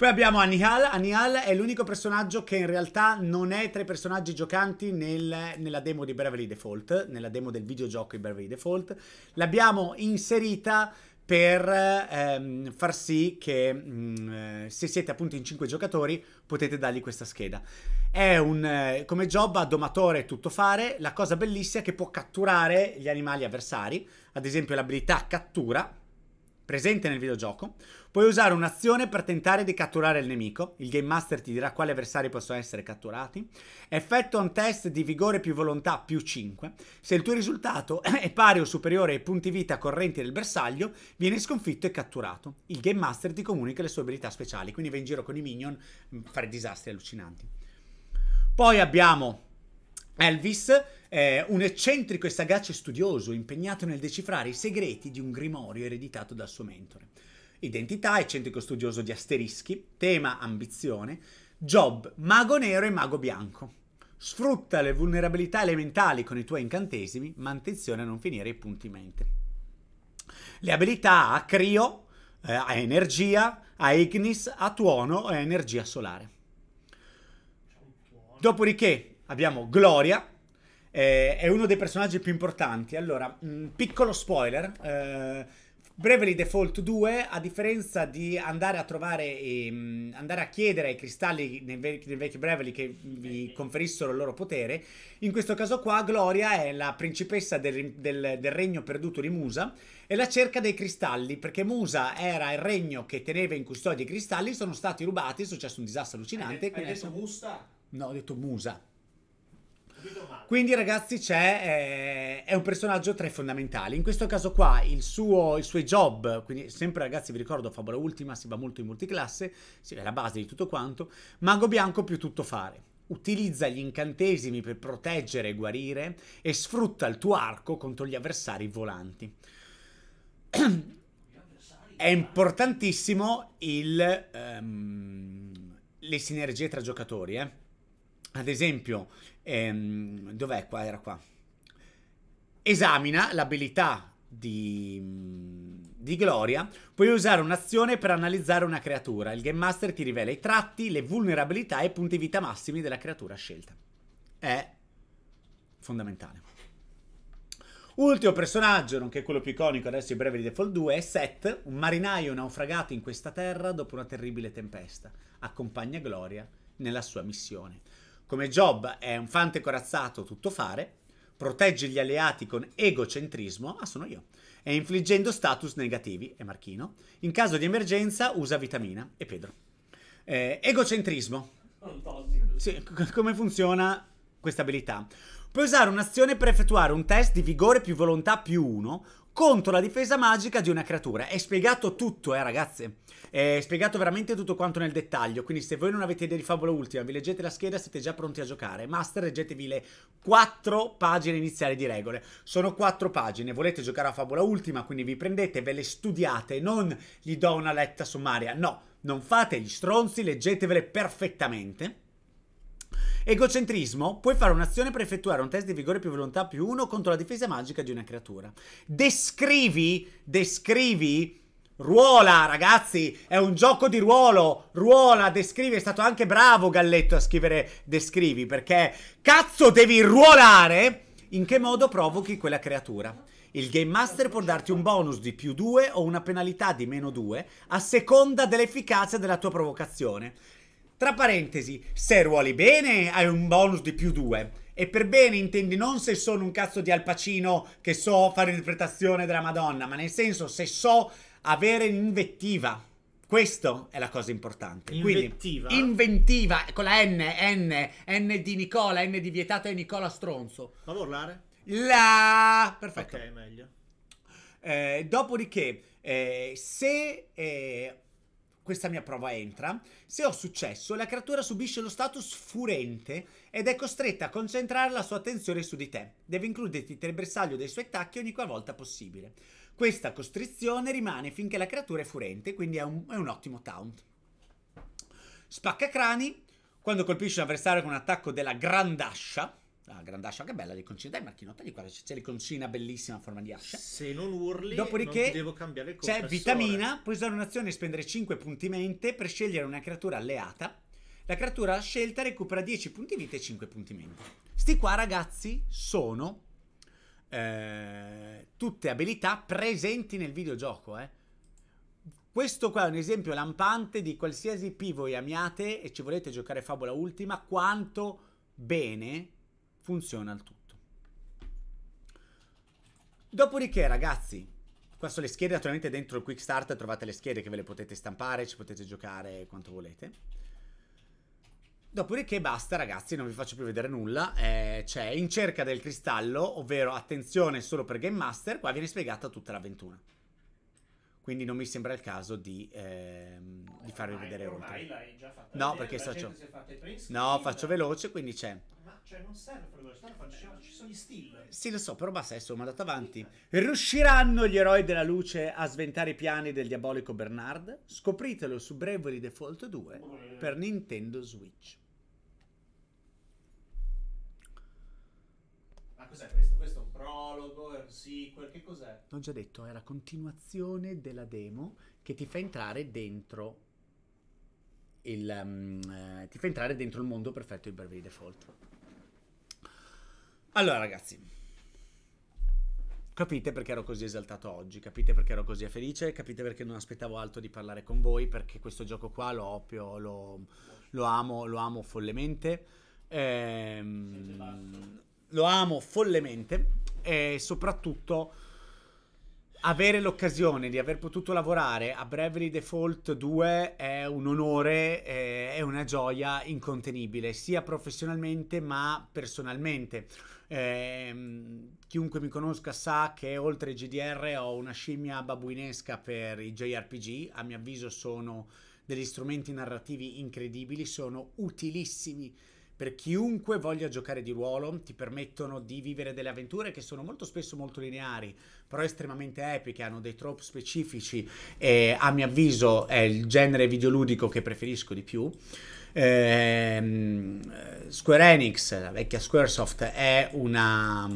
Poi abbiamo Anihal. Anihal è l'unico personaggio che in realtà non è tra i personaggi giocanti nel, nella demo di Beverly Default, nella demo del videogioco di Beverly Default. L'abbiamo inserita per ehm, far sì che mh, mm, eh, se siete appunto in 5 giocatori potete dargli questa scheda. È un eh, come job a domatore tuttofare, la cosa bellissima è che può catturare gli animali avversari, ad esempio l'abilità cattura presente nel videogioco, puoi usare un'azione per tentare di catturare il nemico, il Game Master ti dirà quali avversari possono essere catturati, effetto un test di vigore più volontà più 5, se il tuo risultato è pari o superiore ai punti vita correnti del bersaglio, viene sconfitto e catturato. Il Game Master ti comunica le sue abilità speciali, quindi va in giro con i minion a mm, fare disastri allucinanti. Poi abbiamo Elvis, eh, un eccentrico e sagace studioso impegnato nel decifrare i segreti di un grimorio ereditato dal suo mentore. Identità, eccentrico studioso di asterischi, tema ambizione, Job, mago nero e mago bianco. Sfrutta le vulnerabilità elementali con i tuoi incantesimi, ma attenzione a non finire i punti in mente. Le abilità a crio, eh, a energia, a ignis, a tuono e a energia solare. Dopodiché abbiamo gloria, eh, è uno dei personaggi più importanti. Allora, mh, mm, piccolo spoiler. Eh, Bravely Default 2, a differenza di andare a trovare, ehm, andare a chiedere ai cristalli nei, vec- nei vecchi Bravely che vi conferissero il loro potere, in questo caso qua Gloria è la principessa del, del, del regno perduto di Musa e la cerca dei cristalli, perché Musa era il regno che teneva in custodia i cristalli, sono stati rubati, è successo un disastro allucinante. Hai, hai detto sono... No, ho detto Musa. Quindi ragazzi c'è, eh, è un personaggio tra i fondamentali, in questo caso qua il suo, il suo job, quindi sempre ragazzi vi ricordo Fabula Ultima si va molto in multiclasse, è la base di tutto quanto, Mago Bianco più tutto fare utilizza gli incantesimi per proteggere e guarire e sfrutta il tuo arco contro gli avversari volanti. È importantissimo il, um, le sinergie tra giocatori, eh? ad esempio, ehm, dov'è qua? Era qua. Esamina l'abilità di, mm, di, Gloria. Puoi usare un'azione per analizzare una creatura. Il Game Master ti rivela i tratti, le vulnerabilità e i punti vita massimi della creatura scelta. È fondamentale. Ultimo personaggio, nonché quello più iconico adesso in breve di Default 2, è Seth, un marinaio naufragato in questa terra dopo una terribile tempesta. Accompagna Gloria nella sua missione. Come Job è un fante corazzato tuttofare, protegge gli alleati con egocentrismo, ah sono io, e infliggendo status negativi, è Marchino, in caso di emergenza usa vitamina, è Pedro. Eh, egocentrismo. Sì, come funziona questa abilità? Puoi usare un'azione per effettuare un test di vigore più volontà più 1 contro la difesa magica di una creatura. È spiegato tutto, eh ragazzi. È spiegato veramente tutto quanto nel dettaglio, quindi se voi non avete idea di favola Ultima, vi leggete la scheda, siete già pronti a giocare. Master, leggetevi le quattro pagine iniziali di regole. Sono quattro pagine, volete giocare a favola Ultima, quindi vi prendete, ve le studiate, non gli do una letta sommaria, no. Non fate gli stronzi, leggetevele perfettamente Egocentrismo, puoi fare un'azione per effettuare un test di vigore più volontà più uno contro la difesa magica di una creatura. Descrivi, descrivi Ruola, ragazzi, è un gioco di ruolo. Ruola, descrivi, è stato anche bravo Galletto a scrivere descrivi, perché cazzo devi ruolare in che modo provochi quella creatura. Il Game Master può darti un bonus di più 2 o una penalità di meno 2 a seconda dell'efficacia della tua provocazione. Tra parentesi, se ruoli bene hai un bonus di più 2. E per bene intendi non se sono un cazzo di alpacino che so fare interpretazione della Madonna, ma nel senso se so avere invettiva. Questo è la cosa importante. Inventiva. Quindi, inventiva, con la N, N, N di Nicola, N di vietato e Nicola Stronzo. Vado a urlare? La... Perfetto. Ok, meglio. Eh, dopodiché, eh, se... Eh, questa mia prova entra. Se ho successo, la creatura subisce lo status furente ed è costretta a concentrare la sua attenzione su di te. Deve includerti nel bersaglio dei suoi attacchi ogni qualvolta possibile. Questa costrizione rimane finché la creatura è furente, quindi è un, è un ottimo taunt. Spaccacrani, quando colpisce un avversario con un attacco della grandascia, la ah, grande ascia che bella l'iconcina. Dai Marchinotta di qua c'è l'iconcina bellissima a forma di ascia. Se non urli, Dopodiché non devo cambiare il C'è vitamina, puoi usare un'azione e spendere 5 punti mente per scegliere una creatura alleata. La creatura scelta recupera 10 punti vita e 5 punti mente. Sti qua ragazzi sono eh, tutte abilità presenti nel videogioco, eh. Questo qua è un esempio lampante di qualsiasi P voi amiate e ci volete giocare Fabula Ultima, quanto bene funziona il tutto. Dopodiché, ragazzi, qua sono le schede, naturalmente dentro il Quick Start trovate le schede che ve le potete stampare, ci potete giocare quanto volete. Dopodiché basta ragazzi, non vi faccio più vedere nulla, eh, c'è in cerca del cristallo, ovvero attenzione solo per Game Master, qua viene spiegata tutta l'avventura. Quindi non mi sembra il caso di, ehm, di farvi vedere ormai oltre. No, perché faccio... No, faccio veloce, quindi c'è cioè, non serve fare velocità, ci sono gli still. Sì, lo so, però basta, insomma, andato avanti. Riusciranno gli eroi della luce a sventare i piani del diabolico Bernard? Scopritelo su Bravery Default 2 per Nintendo Switch. Ma cos'è questo? Questo è un prologo, è un sequel, che cos'è? L'ho già detto, è la continuazione della demo che ti fa entrare dentro il, um, eh, ti fa entrare dentro il mondo perfetto di Bravery Default. Allora, ragazzi. Capite perché ero così esaltato oggi, capite perché ero così felice, capite perché non aspettavo altro di parlare con voi, perché questo gioco qua lo oppio, lo, lo amo, lo amo follemente. Ehm, lo amo follemente e soprattutto avere l'occasione di aver potuto lavorare a Bravely Default 2 è un onore, è una gioia incontenibile, sia professionalmente ma personalmente. Eh, chiunque mi conosca sa che oltre GDR ho una scimmia babuinesca per i JRPG, a mio avviso sono degli strumenti narrativi incredibili, sono utilissimi per chiunque voglia giocare di ruolo, ti permettono di vivere delle avventure che sono molto spesso molto lineari, però estremamente epiche, hanno dei trope specifici e a mio avviso è il genere videoludico che preferisco di più. Ehm, Square Enix, la vecchia Squaresoft, è una,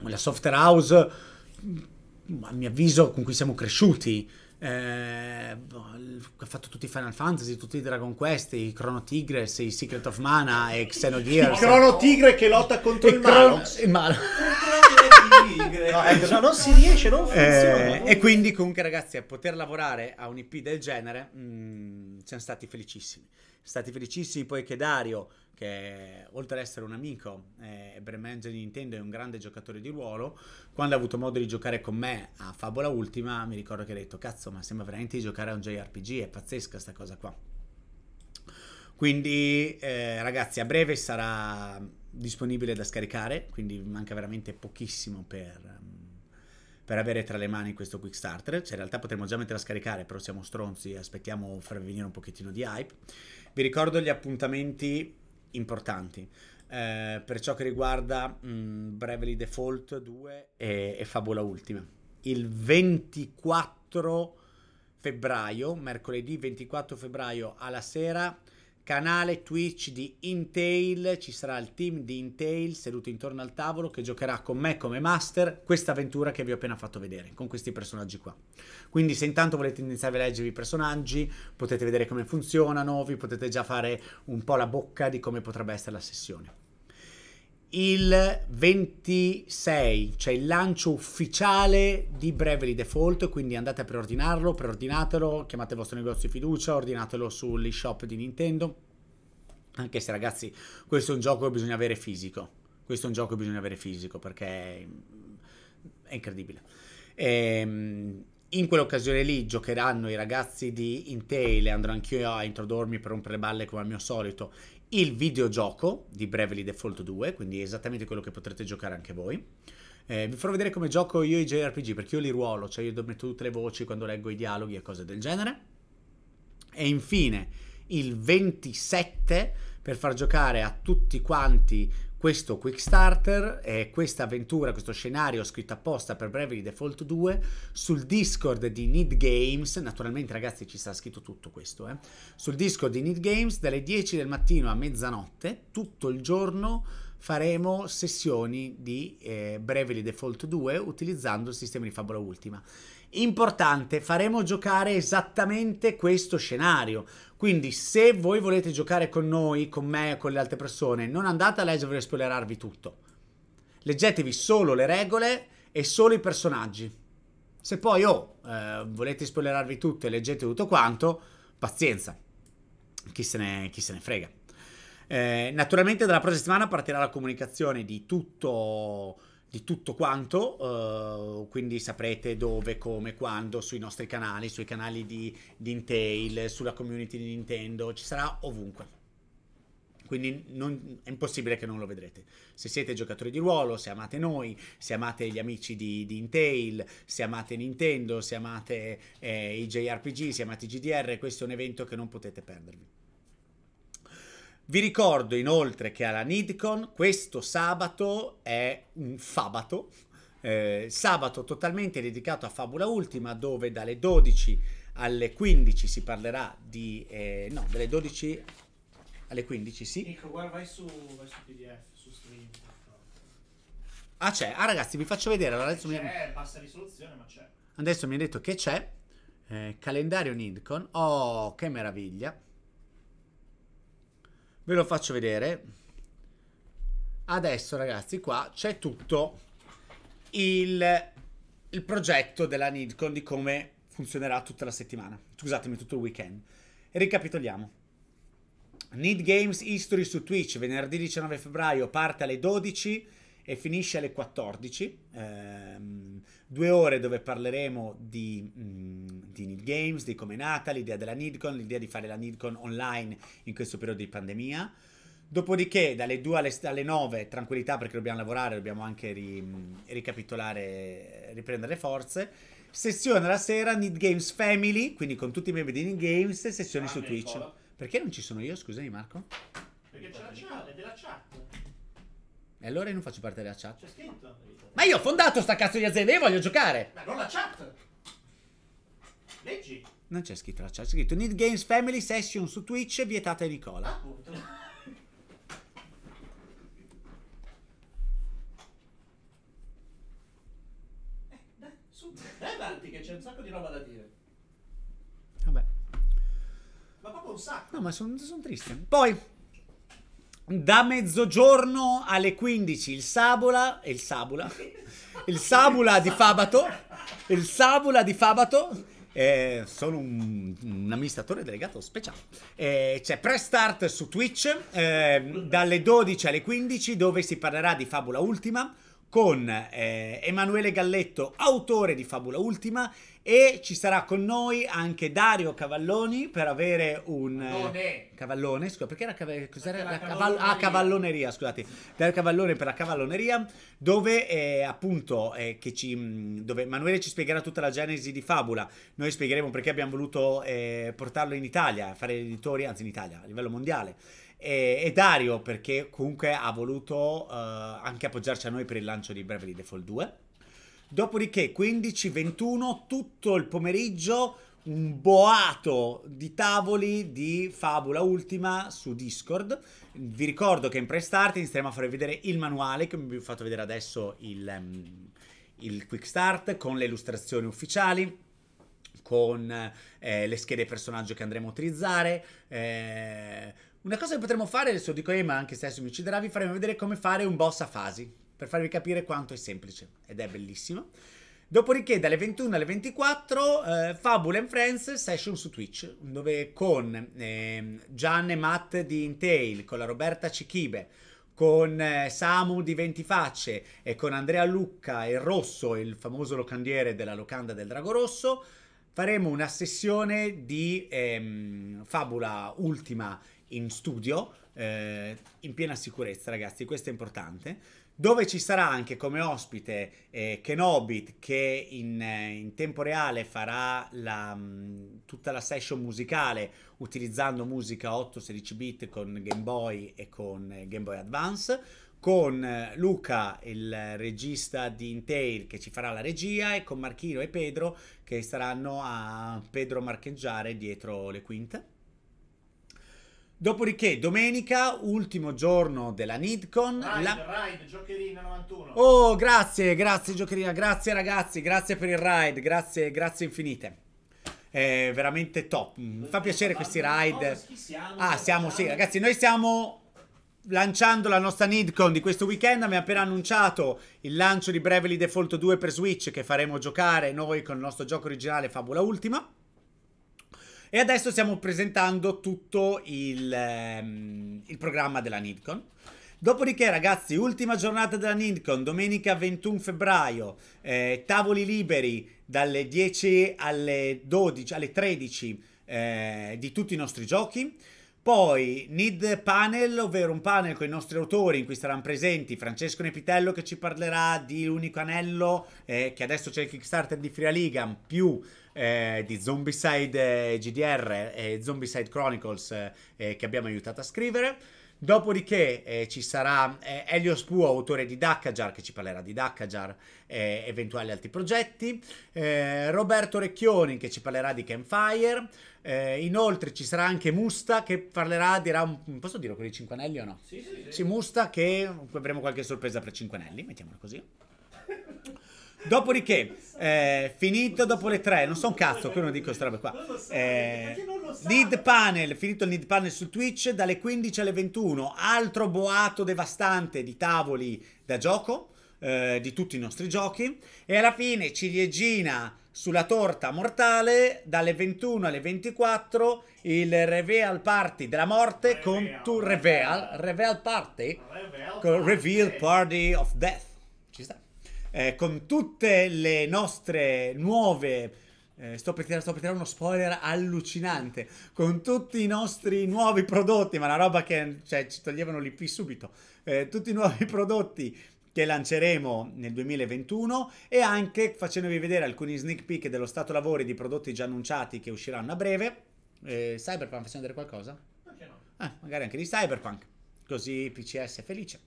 una software house, a mio avviso, con cui siamo cresciuti. Eh, ha fatto tutti i Final Fantasy, tutti i Dragon Quest, i Chrono Tigres, i Secret of Mana e Xenogears. Il Chrono Tigre che lotta contro e il Cron- Il Malox. ecco, no, non si riesce, non eh, funziona. Eh, non... e quindi comunque ragazzi, a poter lavorare a un IP del genere, mh, mm, siamo stati felicissimi. stati felicissimi poi che Dario, che oltre ad essere un amico e eh, brand di Nintendo è un grande giocatore di ruolo, quando ha avuto modo di giocare con me a Fabola Ultima, mi ricordo che ha detto, cazzo, ma sembra veramente di giocare a un JRPG, è pazzesca questa cosa qua. Quindi eh, ragazzi, a breve sarà disponibile da scaricare, quindi manca veramente pochissimo per, ehm, per avere tra le mani questo quick starter. Cioè, in realtà potremmo già metterla a scaricare, però siamo stronzi e aspettiamo far venire un pochettino di hype. Vi ricordo gli appuntamenti importanti. Eh, per ciò che riguarda mh, Bravely Default 2 e, e Fabula Ultima. Il 24 febbraio, mercoledì 24 febbraio alla sera, canale Twitch di Intail, ci sarà il team di Intail seduto intorno al tavolo che giocherà con me come master questa avventura che vi ho appena fatto vedere con questi personaggi qua. Quindi se intanto volete iniziare a leggere i personaggi, potete vedere come funzionano, vi potete già fare un po' la bocca di come potrebbe essere la sessione il 26 c'è cioè il lancio ufficiale di Brevely Default, quindi andate a preordinarlo, preordinatelo, chiamate il vostro negozio di fiducia, ordinatelo sull'eShop di Nintendo. Anche se ragazzi, questo è un gioco che bisogna avere fisico. Questo è un gioco che bisogna avere fisico perché è incredibile. Ehm, in quell'occasione lì giocheranno i ragazzi di Intel andrò anch'io a introdurmi per rompere le balle come al mio solito il videogioco di Bravely Default 2, quindi esattamente quello che potrete giocare anche voi. Eh, vi farò vedere come gioco io i JRPG, perché io li ruolo, cioè io metto tutte le voci quando leggo i dialoghi e cose del genere. E infine, il 27, per far giocare a tutti quanti questo quick starter e questa avventura, questo scenario scritto apposta per Bravely Default 2 sul Discord di Need Games, naturalmente ragazzi ci sarà scritto tutto questo, eh? sul Discord di Need Games dalle 10 del mattino a mezzanotte, tutto il giorno faremo sessioni di eh, Bravely Default 2 utilizzando il sistema di Fabula Ultima. Importante, faremo giocare esattamente questo scenario, quindi se voi volete giocare con noi, con me e con le altre persone, non andate a leggervi e spoilerarvi tutto. Leggetevi solo le regole e solo i personaggi. Se poi, oh, eh, volete spoilerarvi tutto e leggete tutto quanto, pazienza. Chi se ne, chi se ne frega. Eh, naturalmente dalla prossima settimana partirà la comunicazione di tutto di tutto quanto, uh, quindi saprete dove, come, quando, sui nostri canali, sui canali di, di Intel, sulla community di Nintendo, ci sarà ovunque. Quindi non, è impossibile che non lo vedrete. Se siete giocatori di ruolo, se amate noi, se amate gli amici di, di Intel, se amate Nintendo, se amate eh, i JRPG, se amate i GDR, questo è un evento che non potete perdervi. Vi ricordo inoltre che alla Nidcon questo sabato è un sabato, eh, sabato totalmente dedicato a Fabula Ultima dove dalle 12 alle 15 si parlerà di... Eh, no, dalle 12 alle 15 sì. Ecco, guarda, vai su, vai su PDF, su stream. Ah c'è, ah ragazzi vi faccio vedere. Allora, adesso c'è, mi... bassa risoluzione ma c'è. Adesso mi ha detto che c'è, eh, calendario Nidcon, oh che meraviglia. Ve lo faccio vedere. Adesso, ragazzi, qua c'è tutto il, il progetto della Nidcon di come funzionerà tutta la settimana. Scusatemi, tutto il weekend. Ricapitoliamo. Need Games History su Twitch venerdì 19 febbraio parte alle 12 e finisce alle 14. Ehm, due ore dove parleremo di, mh, mm, di Need Games, di come è nata, l'idea della Nidcon, l'idea di fare la Nidcon online in questo periodo di pandemia. Dopodiché, dalle 2 alle, alle 9, tranquillità perché dobbiamo lavorare, dobbiamo anche ri, mm, ricapitolare, riprendere le forze. Sessione la sera, Need Games Family, quindi con tutti i membri di Need Games, sessioni su Twitch. Perché non ci sono io, scusami Marco? Perché c'è la chat, è della chat. E allora io non faccio parte della chat. C'è scritto. Ma io ho fondato sta cazzo di azienda, io voglio giocare. Ma non la chat. Leggi. Non c'è scritto la chat, c'è scritto Need Games Family Session su Twitch vietata vietate Nicola. Appunto. Ah, eh, su, dai avanti che c'è un sacco di roba da dire. Vabbè. Ma proprio un sacco. No, ma sono son triste. Poi da mezzogiorno alle 15 il Sabula, il Sabula, il Sabula di Fabato, il Sabula di Fabato, eh, sono un, un, amministratore delegato speciale. Eh, c'è Prestart su Twitch eh, dalle 12 alle 15 dove si parlerà di Fabula Ultima con eh, Emanuele Galletto, autore di Fabula Ultima e ci sarà con noi anche Dario Cavalloni per avere un... Eh, Cavallone! Cavallone, scusa, perché era, cava- cos'era la, la cavalloneria. Ah, cavalloneria, scusate. Dario Cavallone per la cavalloneria, dove eh, appunto, eh, ci, mm, dove Manuele ci spiegherà tutta la genesi di Fabula. Noi spiegheremo perché abbiamo voluto eh, portarlo in Italia, fare gli editori, anzi in Italia, a livello mondiale. E, e Dario perché comunque ha voluto eh, anche appoggiarci a noi per il lancio di Bravely Default 2 Dopodiché 15-21 tutto il pomeriggio un boato di tavoli di Fabula Ultima su Discord. Vi ricordo che in pre-starting stiamo a fare vedere il manuale che vi ho fatto vedere adesso il, um, il quick start con le illustrazioni ufficiali con eh, le schede personaggio che andremo a utilizzare. Eh, una cosa che potremmo fare, adesso dico Ema, anche se adesso mi ucciderà, vi faremo vedere come fare un boss a fasi per farvi capire quanto è semplice ed è bellissimo. Dopodiché dalle 21 alle 24 eh, Fabula and Friends session su Twitch dove con eh, Gian e Matt di Intail, con la Roberta Cichibe, con eh, Samu di Ventifacce e con Andrea Lucca e Rosso, il famoso locandiere della locanda del Drago Rosso, faremo una sessione di ehm, Fabula ultima in studio eh, in piena sicurezza ragazzi, questo è importante dove ci sarà anche come ospite eh, Kenobit che in, eh, in, tempo reale farà la, mm, tutta la session musicale utilizzando musica 8-16 bit con Game Boy e con eh, Game Boy Advance con eh, Luca, il regista di Intel che ci farà la regia, e con Marchino e Pedro, che staranno a Pedro marcheggiare dietro le quinte. Dopodiché, domenica, ultimo giorno della Nidcon. Ride, la... ride, giocherina 91. Oh, grazie, grazie giocherina, grazie ragazzi, grazie per il ride, grazie, grazie infinite. È veramente top. Mi mm, fa piacere questi ride. Ah, siamo, sì, ragazzi, noi stiamo lanciando la nostra Nidcon di questo weekend. Abbiamo appena annunciato il lancio di Bravely Default 2 per Switch che faremo giocare noi con il nostro gioco originale Fabula Ultima. E adesso stiamo presentando tutto il, ehm, il programma della Nidcon. Dopodiché, ragazzi, ultima giornata della Nidcon, domenica 21 febbraio, eh, tavoli liberi dalle 10 alle 12, alle 13 eh, di tutti i nostri giochi. Poi Nid Panel, ovvero un panel con i nostri autori in cui saranno presenti Francesco Nepitello che ci parlerà di L'unico anello, eh, che adesso c'è il Kickstarter di Free Liga, più eh, di Zombicide eh, GDR e eh, Zombicide Chronicles eh, che abbiamo aiutato a scrivere. Dopodiché eh, ci sarà eh, Elios Puo, autore di Daccajar, che ci parlerà di Daccajar e eh, eventuali altri progetti, Roberto Recchioni che ci parlerà di Campfire, inoltre ci sarà anche Musta che parlerà, dirà, posso dire quello di Cinquanelli o no? Sì, sì, sì. Musta che avremo qualche sorpresa per Cinquanelli, mettiamola così. Dopodiché, eh, finito dopo le tre, non so un cazzo, qui non dico queste robe qua. Eh, Need panel, finito il need panel su Twitch dalle 15 alle 21, altro boato devastante di tavoli da gioco, eh, di tutti i nostri giochi. E alla fine ciliegina sulla torta mortale dalle 21 alle 24 il Reveal Party della morte reveal, con tu Reveal, Reveal Party, reveal con Reveal Party of Death. Ci sta eh, con tutte le nostre nuove... Eh, sto, per tirare, sto, per tirare, uno spoiler allucinante. Con tutti i nostri nuovi prodotti, ma la roba che cioè, ci toglievano l'IP subito. Eh, tutti i nuovi prodotti che lanceremo nel 2021 e anche facendovi vedere alcuni sneak peek dello stato lavori di prodotti già annunciati che usciranno a breve. Eh, Cyberpunk, facciamo vedere qualcosa? Perché eh, magari anche di Cyberpunk. Così PCS è felice.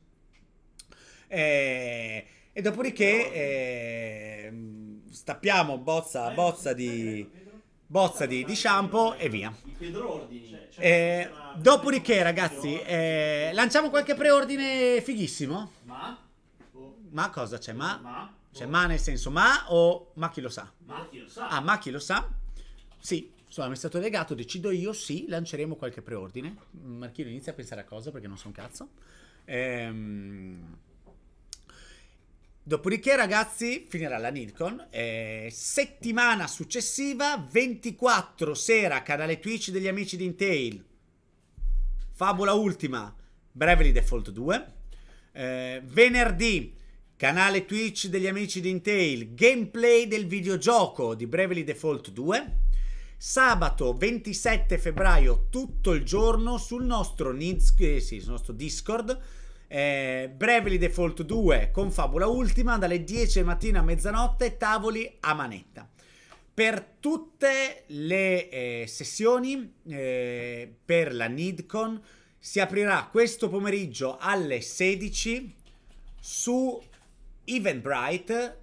Eh e dopodiché eh, stappiamo bozza a bozza di, bozza di, di shampoo e via. Eh, dopodiché, ragazzi, eh, lanciamo qualche preordine fighissimo. Ma? Ma cosa c'è? Ma? C'è ma nel senso ma o ma chi lo sa? Ma chi lo sa? Ah, ma chi lo sa? Sì, sono amministratore delegato, decido io, sì, lanceremo qualche preordine. Marchino inizia a pensare a cosa perché non so un cazzo. Ehm... Dopodiché, ragazzi, finirà la Nilcon. Eh, settimana successiva, 24 sera, canale Twitch degli amici di Intel. Fabula ultima, Bravely Default 2. Eh, venerdì, canale Twitch degli amici di Intel, gameplay del videogioco di Bravely Default 2. Sabato 27 febbraio, tutto il giorno, sul nostro, Niz- eh, sì, sul nostro Discord eh, Bravely Default 2 con Fabula Ultima dalle 10 di mattina a mezzanotte, tavoli a manetta. Per tutte le eh, sessioni eh, per la Nidcon si aprirà questo pomeriggio alle 16 su Eventbrite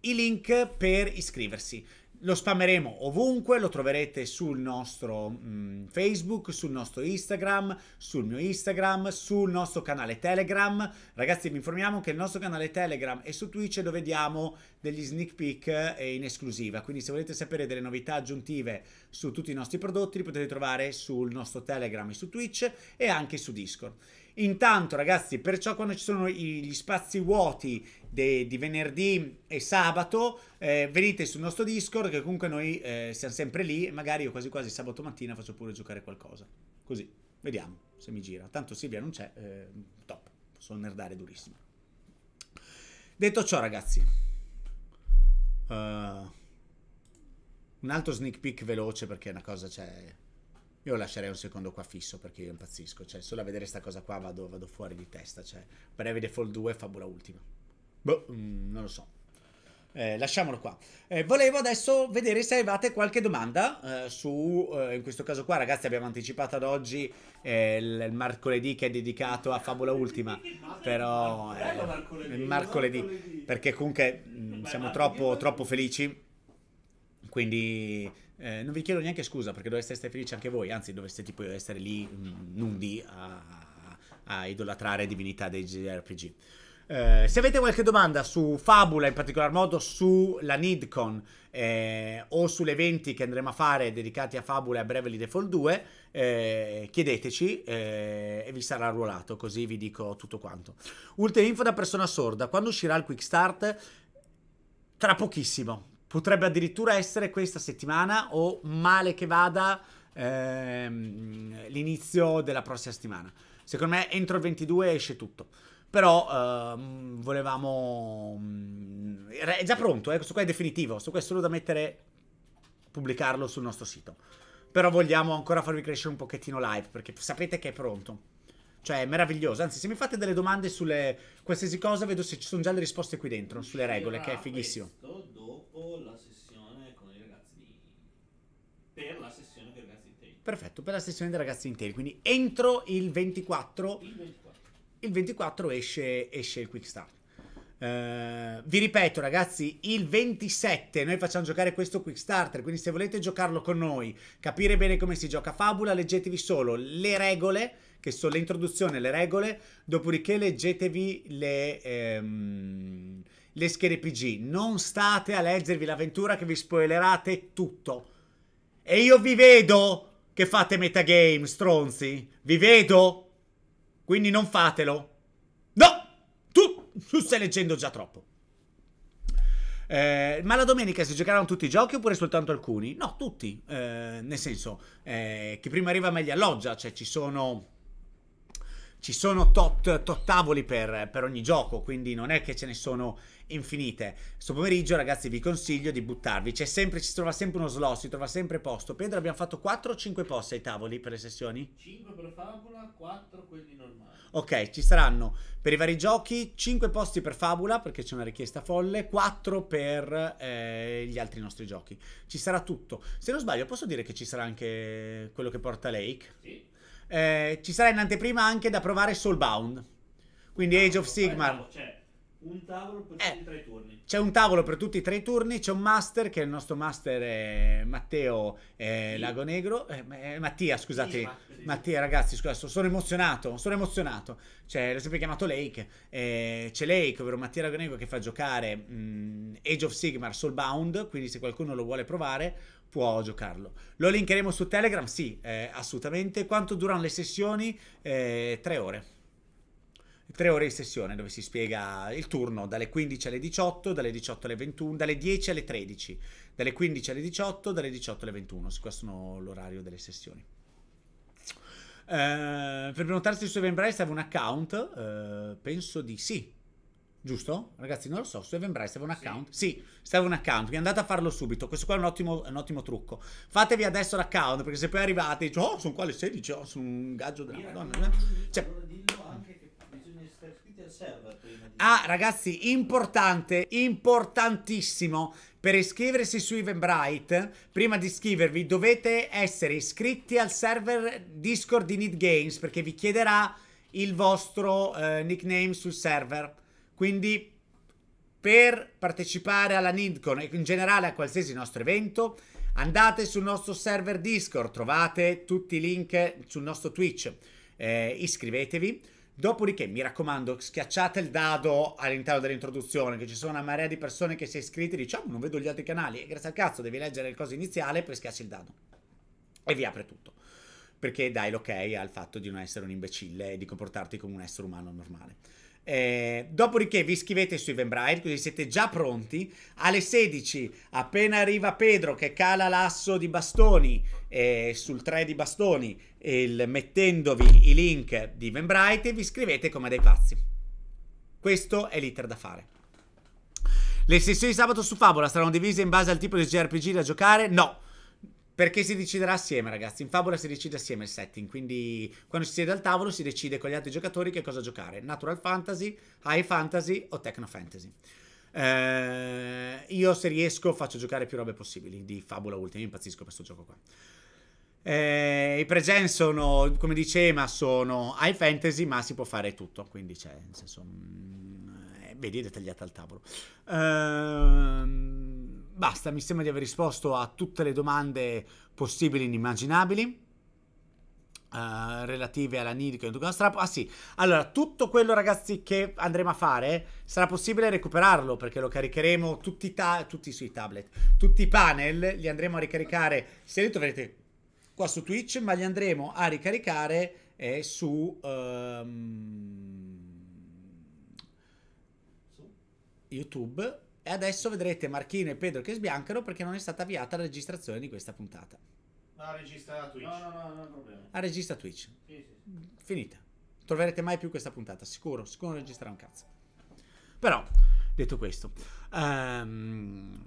i link per iscriversi. Lo spammeremo ovunque, lo troverete sul nostro mh, mm, Facebook, sul nostro Instagram, sul mio Instagram, sul nostro canale Telegram. Ragazzi, vi informiamo che il nostro canale Telegram è su Twitch dove diamo degli sneak peek eh, in esclusiva. Quindi se volete sapere delle novità aggiuntive su tutti i nostri prodotti, li potete trovare sul nostro Telegram e su Twitch e anche su Discord. Intanto ragazzi, perciò quando ci sono gli spazi vuoti de, di venerdì e sabato, eh, venite sul nostro Discord che comunque noi eh, siamo sempre lì e magari io quasi quasi sabato mattina faccio pure giocare qualcosa. Così, vediamo se mi gira. Tanto Silvia non c'è, eh, top, posso nerdare durissimo. Detto ciò ragazzi, uh, un altro sneak peek veloce perché è una cosa c'è... Cioè, io lascerei un secondo qua fisso perché io impazzisco. Cioè, solo a vedere questa cosa qua vado, vado fuori di testa. Cioè, breve default 2, fabula ultima. Boh, mm, non lo so. Eh, lasciamolo qua. Eh, volevo adesso vedere se avevate qualche domanda eh, su, eh, in questo caso qua ragazzi abbiamo anticipato ad oggi eh, il, il, mercoledì che è dedicato a Fabula Ultima, però eh, il mercoledì, mercoledì, perché comunque mh, mm, siamo troppo, troppo felici, quindi eh, non vi chiedo neanche scusa perché dovreste essere felici anche voi, anzi dovreste tipo essere lì mm, nudi a, a idolatrare divinità dei JRPG. Eh, se avete qualche domanda su Fabula, in particolar modo sulla Nidcon eh, o sulle eventi che andremo a fare dedicati a Fabula e a Bravely Default 2, eh, chiedeteci eh, e vi sarà ruolato, così vi dico tutto quanto. Ultima info da persona sorda, quando uscirà il Quick Start? Tra pochissimo, Potrebbe addirittura essere questa settimana o male che vada ehm, l'inizio della prossima settimana. Secondo me entro il 22 esce tutto. Però ehm, volevamo... Mm, è già pronto, eh? questo qua è definitivo, questo qua è solo da mettere, pubblicarlo sul nostro sito. Però vogliamo ancora farvi crescere un pochettino live perché sapete che è pronto. Cioè, è meraviglioso. Anzi, se mi fate delle domande sulle qualsiasi cosa, vedo se ci sono già le risposte qui dentro, sulle regole, che è fighissimo. Questo dopo la sessione con i ragazzi di... Per la sessione dei ragazzi di Tail. Perfetto, per la sessione dei ragazzi di Tail. Quindi entro il 24... Il 24. Il 24 esce, esce il Quick Start. Uh, vi ripeto ragazzi, il 27 noi facciamo giocare questo quick starter, quindi se volete giocarlo con noi, capire bene come si gioca a Fabula, leggetevi solo le regole che sono l'introduzione, le regole, dopodiché leggetevi le, ehm, le schede PG. Non state a leggervi l'avventura che vi spoilerate tutto. E io vi vedo che fate metagame, stronzi. Vi vedo. Quindi non fatelo. No! Tu, tu stai leggendo già troppo. Eh, ma la domenica si giocheranno tutti i giochi oppure soltanto alcuni? No, tutti. Eh, nel senso, eh, chi prima arriva meglio alloggia, cioè ci sono ci sono tot, tot tavoli per, per, ogni gioco, quindi non è che ce ne sono infinite. Sto pomeriggio, ragazzi, vi consiglio di buttarvi. C'è sempre, si trova sempre uno slot, si trova sempre posto. Pedro, abbiamo fatto 4 o 5 posti ai tavoli per le sessioni? 5 per Fabula, 4 quelli normali. Ok, ci saranno per i vari giochi 5 posti per Fabula, perché c'è una richiesta folle, 4 per eh, gli altri nostri giochi. Ci sarà tutto. Se non sbaglio, posso dire che ci sarà anche quello che porta Lake? Sì. Eh, ci sarà in anteprima anche da provare Soulbound. Quindi ah, Age of Sigmar. C'è cioè, un tavolo per eh, tutti eh, i turni. C'è un tavolo per tutti e tre i turni. C'è un master che è il nostro master eh, Matteo sì. Lago Negro. Eh, Mattia, scusate. Sì, ma, sì. Mattia, ragazzi, scusate, sono emozionato. Sono emozionato. Cioè, l'ho sempre chiamato Lake. Eh, c'è Lake, ovvero Mattia Lago Negro, che fa giocare mh, mm, Age of Sigmar Soulbound. Quindi, se qualcuno lo vuole provare, può giocarlo. Lo linkeremo su Telegram? Sì, eh, assolutamente. Quanto durano le sessioni? Eh, tre ore. Tre ore di sessione dove si spiega il turno dalle 15 alle 18, dalle 18 alle 21, dalle 10 alle 13, dalle 15 alle 18, dalle 18 alle 21. Questo è l'orario delle sessioni. Eh, per prenotarsi su Eventbrite serve un account? Eh, penso di sì giusto? Ragazzi, non lo so, Su Eventbrite serve un account. Sì, sì serve un account, quindi andate a farlo subito. Questo qua è un ottimo, un ottimo trucco. Fatevi adesso l'account, perché se poi arrivate e dice, oh, sono qua alle 16, oh, sono un gaggio della Madonna. Eh. Cioè... Ah, ragazzi, importante, importantissimo. Per iscriversi su Eventbrite, prima di iscrivervi, dovete essere iscritti al server Discord di Need Games perché vi chiederà il vostro eh, nickname sul server. Quindi per partecipare alla Nidcon e in generale a qualsiasi nostro evento, andate sul nostro server Discord, trovate tutti i link sul nostro Twitch, eh, iscrivetevi. Dopodiché, mi raccomando, schiacciate il dado all'interno dell'introduzione, che ci sono una marea di persone che si è iscritte diciamo non vedo gli altri canali, e grazie al cazzo devi leggere il coso iniziale poi schiacci il dado. E vi apre tutto. Perché dai l'ok al fatto di non essere un imbecille e di comportarti come un essere umano normale. Eh, dopodiché vi iscrivete su Eventbrite, così siete già pronti. Alle 16, appena arriva Pedro che cala l'asso di bastoni eh, sul 3 di bastoni, il, mettendovi i link di Eventbrite, vi iscrivete come dei pazzi. Questo è l'iter da fare. Le sessioni di sabato su Fabula saranno divise in base al tipo di JRPG da giocare? No. Perché si deciderà assieme, ragazzi. In favola si decide assieme il setting. Quindi, quando si siede al tavolo, si decide con gli altri giocatori che cosa giocare: Natural Fantasy, High Fantasy o Techno Fantasy. Eh, io, se riesco, faccio giocare più robe possibili di Fabula Ultima. Io impazzisco per questo gioco qua. Eh, I present sono, come diceva, sono high fantasy, ma si può fare tutto. Quindi, c'è, cioè, nel senso, mh, mm, eh, vedi, è dettagliata al tavolo. Ehm basta, mi sembra di aver risposto a tutte le domande possibili e inimmaginabili. Uh, relative alla NID che non sarà, ah sì allora tutto quello ragazzi che andremo a fare sarà possibile recuperarlo perché lo caricheremo tutti, ta- tutti sui tablet tutti i panel li andremo a ricaricare se li troverete qua su Twitch ma li andremo a ricaricare eh, su um, YouTube e adesso vedrete Marchino e Pedro che sbiancano perché non è stata avviata la registrazione di questa puntata. No, registra Twitch. No, no, no, non è problema. Ah, registra Twitch. Sì, sì. Mm, finita. troverete mai più questa puntata, sicuro. Sicuro non registrerà un cazzo. Però, detto questo, um,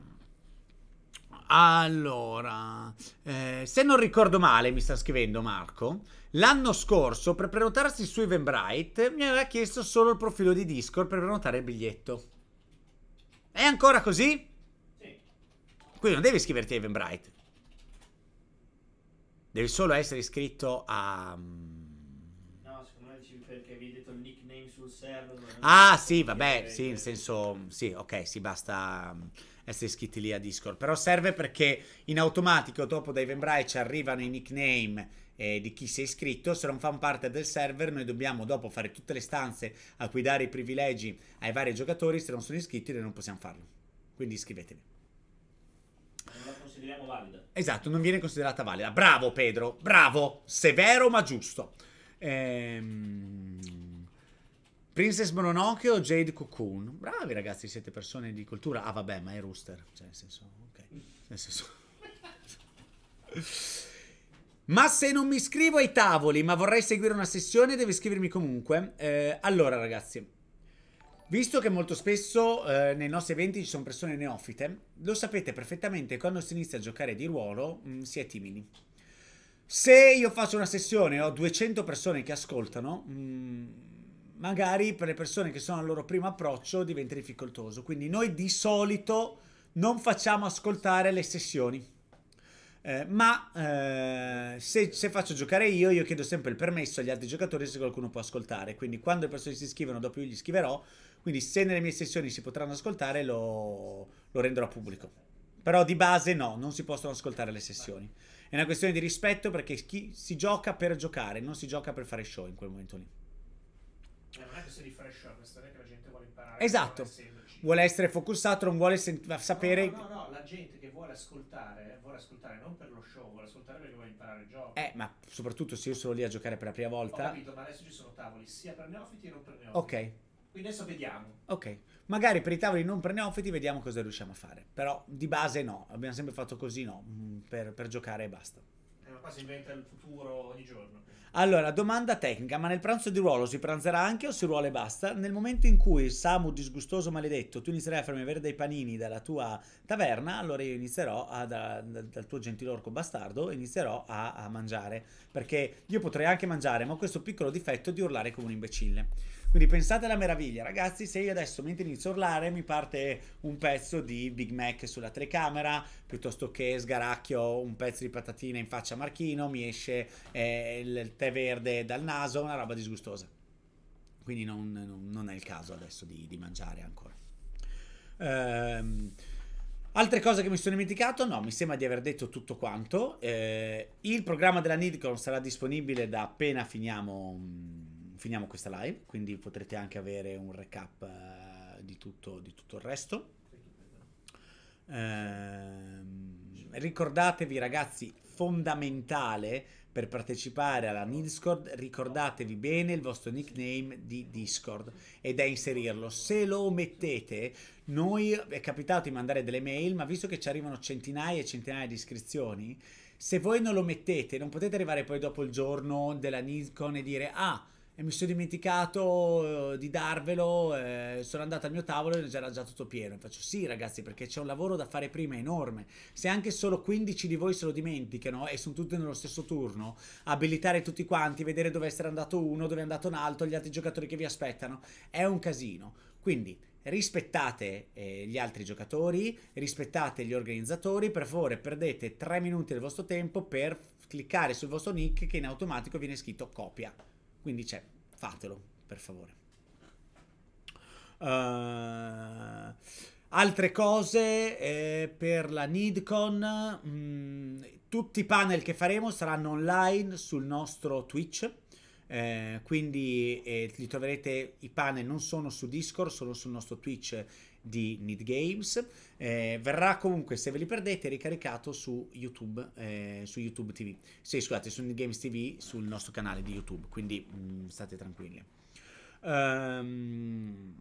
allora, eh, se non ricordo male, mi sta scrivendo Marco, l'anno scorso per prenotarsi su Eventbrite mi aveva chiesto solo il profilo di Discord per prenotare il biglietto. È ancora così? Sì. Quindi non devi iscriverti a Eventbrite. Devi solo essere iscritto a... Mm, no, secondo me perché vi hai detto il nickname sul server. Ah, sì, vabbè, sì, nel senso... Mm, sì, ok, sì, basta mm, essere iscritti lì a Discord. Però serve perché in automatico dopo da Eventbrite ci arrivano i nickname eh, di chi si è iscritto. Se non fanno parte del server, noi dobbiamo dopo fare tutte le stanze a cui dare i privilegi ai vari giocatori. Se non sono iscritti, noi non possiamo farlo. Quindi iscrivetevi. Non la consideriamo valida. Esatto, non viene considerata valida. Bravo Pedro, bravo, severo ma giusto. Ehm... Princess Mononoke o Jade Cocoon? Bravi ragazzi, siete persone di cultura. Ah vabbè, ma è Rooster. Cioè, nel senso, ok. Nel senso... Ma se non mi iscrivo ai tavoli, ma vorrei seguire una sessione, devi iscrivermi comunque. Eh, allora, ragazzi, visto che molto spesso eh, nei nostri eventi ci sono persone neofite, lo sapete perfettamente, quando si inizia a giocare di ruolo mh, mm, si è timidi. Se io faccio una sessione e ho 200 persone che ascoltano, mh, mm, magari per le persone che sono al loro primo approccio diventa difficoltoso. Quindi noi di solito non facciamo ascoltare le sessioni eh, ma eh, se, se, faccio giocare io, io chiedo sempre il permesso agli altri giocatori se qualcuno può ascoltare. Quindi quando le persone si iscrivono, dopo io gli scriverò. Quindi se nelle mie sessioni si potranno ascoltare, lo, lo renderò pubblico. Però di base no, non si possono ascoltare le sessioni. È una questione di rispetto perché chi si gioca per giocare, non si gioca per fare show in quel momento lì. Eh, non è questione di fare show, questa è che la gente vuole imparare. Esatto. Vuole essere focussato, non vuole sapere. No, no, no, no, la gente che vuole ascoltare ascoltare, non per lo show, vuole ascoltare perché vuole imparare il gioco. Eh, ma soprattutto se io sono lì a giocare per la prima volta. Ho capito, ma adesso ci sono tavoli sia per neofiti che non per neofiti. Ok. Quindi adesso vediamo. Ok, magari per i tavoli non per neofiti vediamo cosa riusciamo a fare. Però di base no, abbiamo sempre fatto così no, mm, per, per giocare e basta giorno, qua si inventa il futuro ogni giorno. Allora, domanda tecnica, ma nel pranzo di ruolo si pranzerà anche o si ruola e basta? Nel momento in cui, Samu, disgustoso maledetto, tu inizierai a farmi avere dei panini dalla tua taverna, allora io inizierò, a, da, da, dal tuo gentilorco bastardo, inizierò a, a mangiare. Perché io potrei anche mangiare, ma ho questo piccolo difetto di urlare come un imbecille. Quindi pensate alla meraviglia, ragazzi, se io adesso mentre inizio a urlare mi parte un pezzo di Big Mac sulla telecamera, piuttosto che sgaracchio un pezzo di patatina in faccia a Marchino, mi esce eh, il tè verde dal naso, una roba disgustosa. Quindi non, non è il caso adesso di, di mangiare ancora. Ehm... Altre cose che mi sono dimenticato? No, mi sembra di aver detto tutto quanto. Eh, il programma della Nidcon sarà disponibile da appena finiamo mm, finiamo questa live, quindi potrete anche avere un recap eh, di tutto, di tutto il resto. Ehm, ricordatevi ragazzi, fondamentale per partecipare alla Discord, ricordatevi bene il vostro nickname di Discord ed è inserirlo. Se lo mettete, noi è capitato di mandare delle mail, ma visto che ci arrivano centinaia e centinaia di iscrizioni, se voi non lo mettete, non potete arrivare poi dopo il giorno della Nikon e dire ah e mi sono dimenticato eh, di darvelo, eh, sono andato al mio tavolo e era già tutto pieno. faccio sì ragazzi perché c'è un lavoro da fare prima enorme. Se anche solo 15 di voi se lo dimenticano e sono tutti nello stesso turno, abilitare tutti quanti, vedere dove essere andato uno, dove è andato un altro, gli altri giocatori che vi aspettano, è un casino. Quindi rispettate eh, gli altri giocatori, rispettate gli organizzatori, per favore perdete 3 minuti del vostro tempo per cliccare sul vostro nick che in automatico viene scritto copia. Quindi c'è, fatelo, per favore. Uh, altre cose eh, per la Nidcon, mh, mm, tutti i panel che faremo saranno online sul nostro Twitch. Eh, quindi eh, li troverete i panel non sono su Discord, sono sul nostro Twitch di Need Games. Eh, verrà comunque, se ve li perdete, ricaricato su YouTube, eh, su YouTube TV. Sì, scusate, su Need Games TV, sul nostro canale di YouTube, quindi mh, mm, state tranquilli. Um,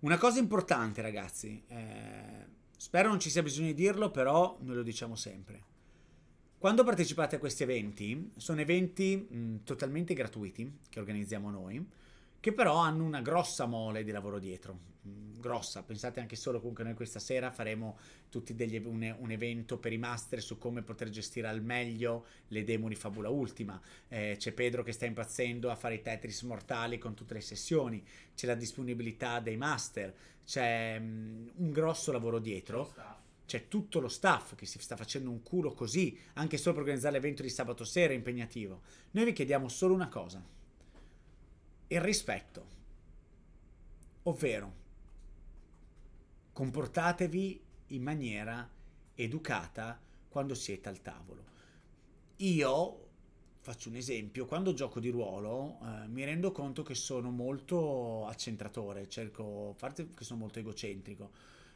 una cosa importante, ragazzi, eh, spero non ci sia bisogno di dirlo, però noi lo diciamo sempre. Quando partecipate a questi eventi, sono eventi mh, mm, totalmente gratuiti che organizziamo noi, che però hanno una grossa mole di lavoro dietro. Mm, grossa. Pensate anche solo comunque noi questa sera faremo tutti degli, un, un, evento per i master su come poter gestire al meglio le demo di Fabula Ultima. Eh, c'è Pedro che sta impazzendo a fare i Tetris mortali con tutte le sessioni, c'è la disponibilità dei master, c'è um, un grosso lavoro dietro c'è tutto lo staff che si sta facendo un culo così, anche solo per organizzare l'evento di sabato sera impegnativo. Noi vi chiediamo solo una cosa, il rispetto, ovvero comportatevi in maniera educata quando siete al tavolo. Io faccio un esempio, quando gioco di ruolo eh, mi rendo conto che sono molto accentratore, cerco, a parte che sono molto egocentrico,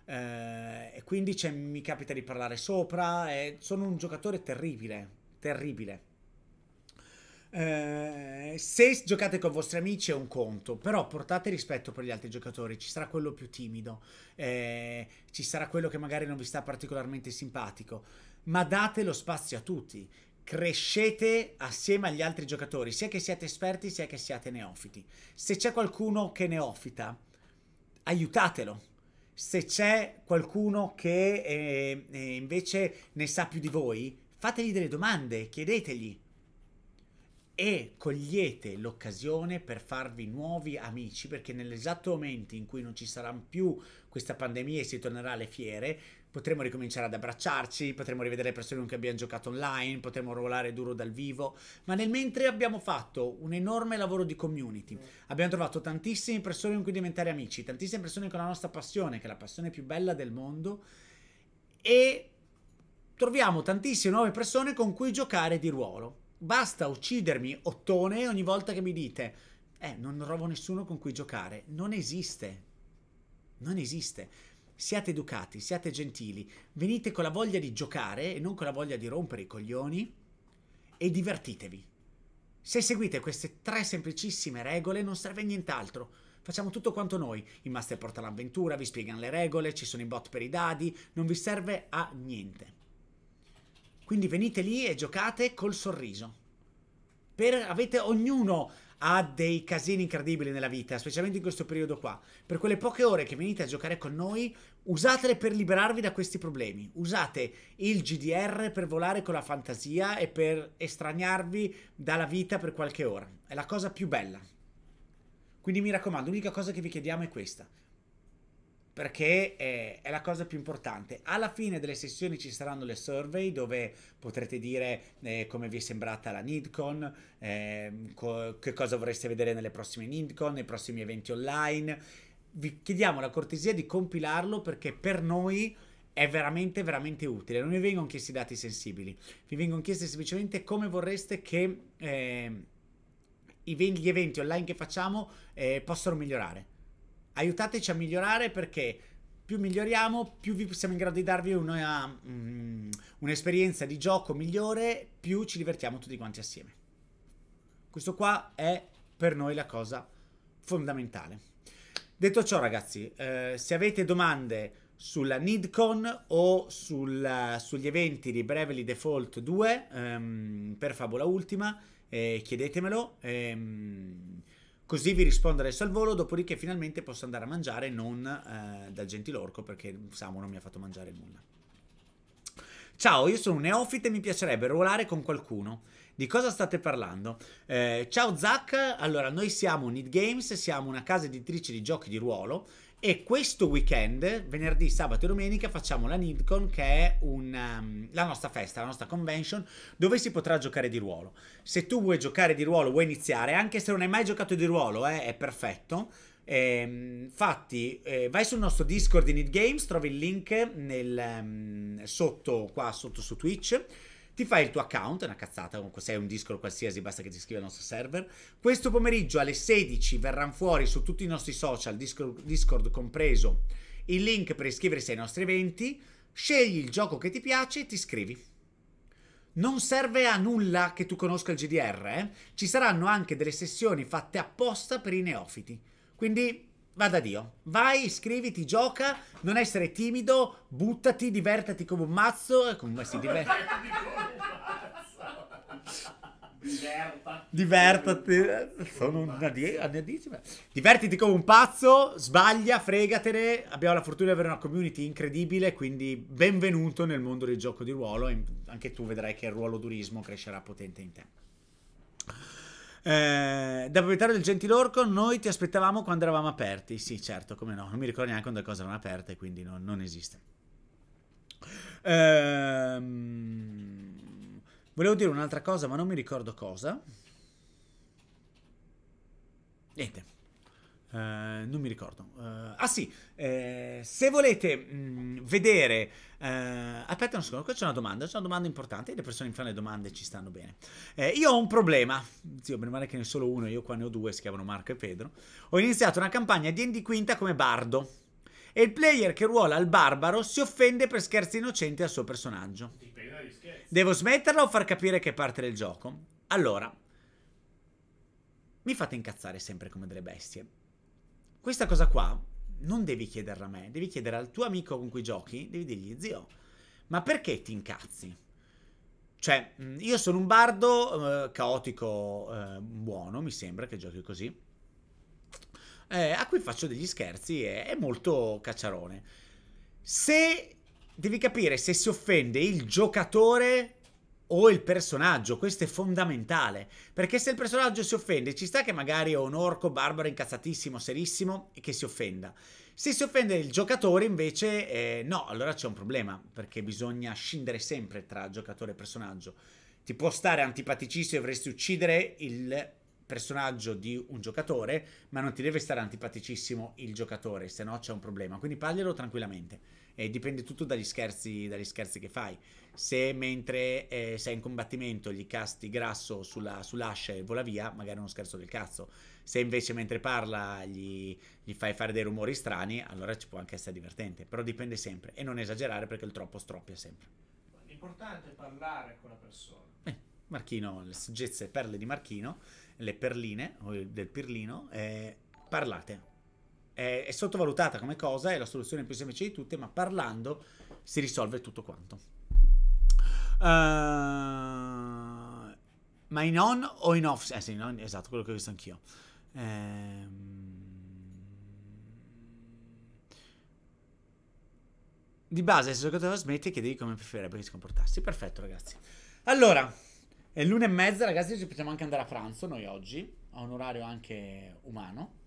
eh, e quindi mi capita di parlare sopra, eh, sono un giocatore terribile, terribile. Eh, se giocate con vostri amici è un conto, però portate rispetto per gli altri giocatori, ci sarà quello più timido, eh, ci sarà quello che magari non vi sta particolarmente simpatico, ma date lo spazio a tutti, crescete assieme agli altri giocatori, sia che siate esperti sia che siate neofiti. Se c'è qualcuno che neofita, aiutatelo, se c'è qualcuno che eh, eh invece ne sa più di voi, fategli delle domande, chiedetegli e cogliete l'occasione per farvi nuovi amici perché nell'esatto momento in cui non ci sarà più questa pandemia e si tornerà alle fiere potremo ricominciare ad abbracciarci, potremo rivedere le persone con cui abbiamo giocato online, potremo ruolare duro dal vivo, ma nel mentre abbiamo fatto un enorme lavoro di community, abbiamo trovato tantissime persone con cui diventare amici, tantissime persone con la nostra passione, che è la passione più bella del mondo, e troviamo tantissime nuove persone con cui giocare di ruolo basta uccidermi ottone ogni volta che mi dite eh, non trovo nessuno con cui giocare. Non esiste. Non esiste. Siate educati, siate gentili, venite con la voglia di giocare e non con la voglia di rompere i coglioni e divertitevi. Se seguite queste tre semplicissime regole non serve nient'altro. Facciamo tutto quanto noi. I master porta l'avventura, vi spiegano le regole, ci sono i bot per i dadi, non vi serve a niente. Quindi venite lì e giocate col sorriso. Per, avete ognuno ha dei casini incredibili nella vita, specialmente in questo periodo qua. Per quelle poche ore che venite a giocare con noi, usatele per liberarvi da questi problemi. Usate il GDR per volare con la fantasia e per estraniarvi dalla vita per qualche ora. È la cosa più bella. Quindi mi raccomando, l'unica cosa che vi chiediamo è questa perché è, eh, è, la cosa più importante. Alla fine delle sessioni ci saranno le survey dove potrete dire eh, come vi è sembrata la NidCon, eh, co- che cosa vorreste vedere nelle prossime NidCon, nei prossimi eventi online. Vi chiediamo la cortesia di compilarlo perché per noi è veramente veramente utile. Non vi vengono chiesti dati sensibili, vi vengono chiesti semplicemente come vorreste che eh, gli eventi online che facciamo eh, possano migliorare aiutateci a migliorare perché più miglioriamo, più vi siamo in grado di darvi una, um, un'esperienza di gioco migliore, più ci divertiamo tutti quanti assieme. Questo qua è per noi la cosa fondamentale. Detto ciò ragazzi, eh, se avete domande sulla Nidcon o sul, sugli eventi di Brevely Default 2 ehm, per Favola Ultima, eh, chiedetemelo. Ehm, Così vi rispondo adesso al volo, dopodiché finalmente posso andare a mangiare non eh, dal gentilorco perché Samu non mi ha fatto mangiare nulla. Ciao, io sono un neofite e mi piacerebbe ruolare con qualcuno. Di cosa state parlando? Eh, ciao Zach, allora noi siamo Need Games, siamo una casa editrice di giochi di ruolo e questo weekend, venerdì, sabato e domenica, facciamo la Nidcon, che è un, um, la nostra festa, la nostra convention, dove si potrà giocare di ruolo. Se tu vuoi giocare di ruolo, vuoi iniziare, anche se non hai mai giocato di ruolo, eh, è perfetto. Eh, fatti, eh, vai sul nostro Discord di Need Games, trovi il link nel, um, sotto, qua sotto su Twitch ti fai il tuo account, è una cazzata, comunque sei un Discord qualsiasi, basta che ti iscrivi al nostro server. Questo pomeriggio alle 16 verranno fuori su tutti i nostri social, Discord, Discord compreso, il link per iscriversi ai nostri eventi, scegli il gioco che ti piace e ti iscrivi. Non serve a nulla che tu conosca il GDR, eh? ci saranno anche delle sessioni fatte apposta per i neofiti. Quindi va da Dio. Vai, iscriviti, gioca, non essere timido, buttati, divertati come un mazzo. Eh, come si diverte? Divertati. Sono una die- Divertiti come un pazzo, sbaglia, fregatene. Abbiamo la fortuna di avere una community incredibile, quindi benvenuto nel mondo del gioco di ruolo. Anche tu vedrai che il ruolo durismo crescerà potente in te. Eh, da proprietario del Gentilorco, noi ti aspettavamo quando eravamo aperti. Sì, certo, come no. Non mi ricordo neanche quando le cose erano aperte, quindi no, non esiste. Ehm, volevo dire un'altra cosa, ma non mi ricordo cosa. Niente. Eh, non mi ricordo. Uh, ah sì, eh, se volete mh, mm, vedere... Uh, aspetta un secondo, qua c'è una domanda, c'è una domanda importante, le persone che fanno le domande ci stanno bene. Eh, io ho un problema, zio, meno male che ne è solo uno, io qua ne ho due, si chiamano Marco e Pedro. Ho iniziato una campagna di Andy Quinta come bardo e il player che ruola il barbaro si offende per scherzi innocenti al suo personaggio. Devo smetterla o far capire che è parte del gioco? Allora, mi fate incazzare sempre come delle bestie. Questa cosa qua non devi chiederla a me, devi chiedere al tuo amico con cui giochi, devi dirgli zio, ma perché ti incazzi? Cioè, mm, io sono un bardo eh, caotico eh, buono, mi sembra che giochi così, eh, a cui faccio degli scherzi e è molto cacciarone. Se devi capire se si offende il giocatore o il personaggio, questo è fondamentale, perché se il personaggio si offende, ci sta che magari è un orco barbaro incazzatissimo, serissimo e che si offenda. Se si offende il giocatore invece eh, no, allora c'è un problema, perché bisogna scindere sempre tra giocatore e personaggio. Ti può stare antipaticissimo e dovresti uccidere il personaggio di un giocatore, ma non ti deve stare antipaticissimo il giocatore, se no c'è un problema. Quindi parlielo tranquillamente. E dipende tutto dagli scherzi, dagli scherzi che fai. Se mentre eh, sei in combattimento gli casti grasso sulla, sull'ascia e vola via, magari è uno scherzo del cazzo. Se invece mentre parla gli, gli fai fare dei rumori strani, allora ci può anche essere divertente. Però dipende sempre. E non esagerare perché il troppo stroppia sempre. L'importante è parlare con la persona. Eh. Marchino, le saggezze perle di Marchino, le perline del Pirlino, eh, parlate, è, è sottovalutata come cosa, è la soluzione più semplice di tutte, ma parlando si risolve tutto quanto. Uh, ma in on o in off? Eh sì, in on, esatto, quello che ho visto anch'io. Ehm... Di base, se il giocatore smette, chiedi come preferirebbe che si comportassi. Perfetto, ragazzi. Allora, è l'una e mezza, ragazzi, ci possiamo anche andare a pranzo noi oggi, a un orario anche umano.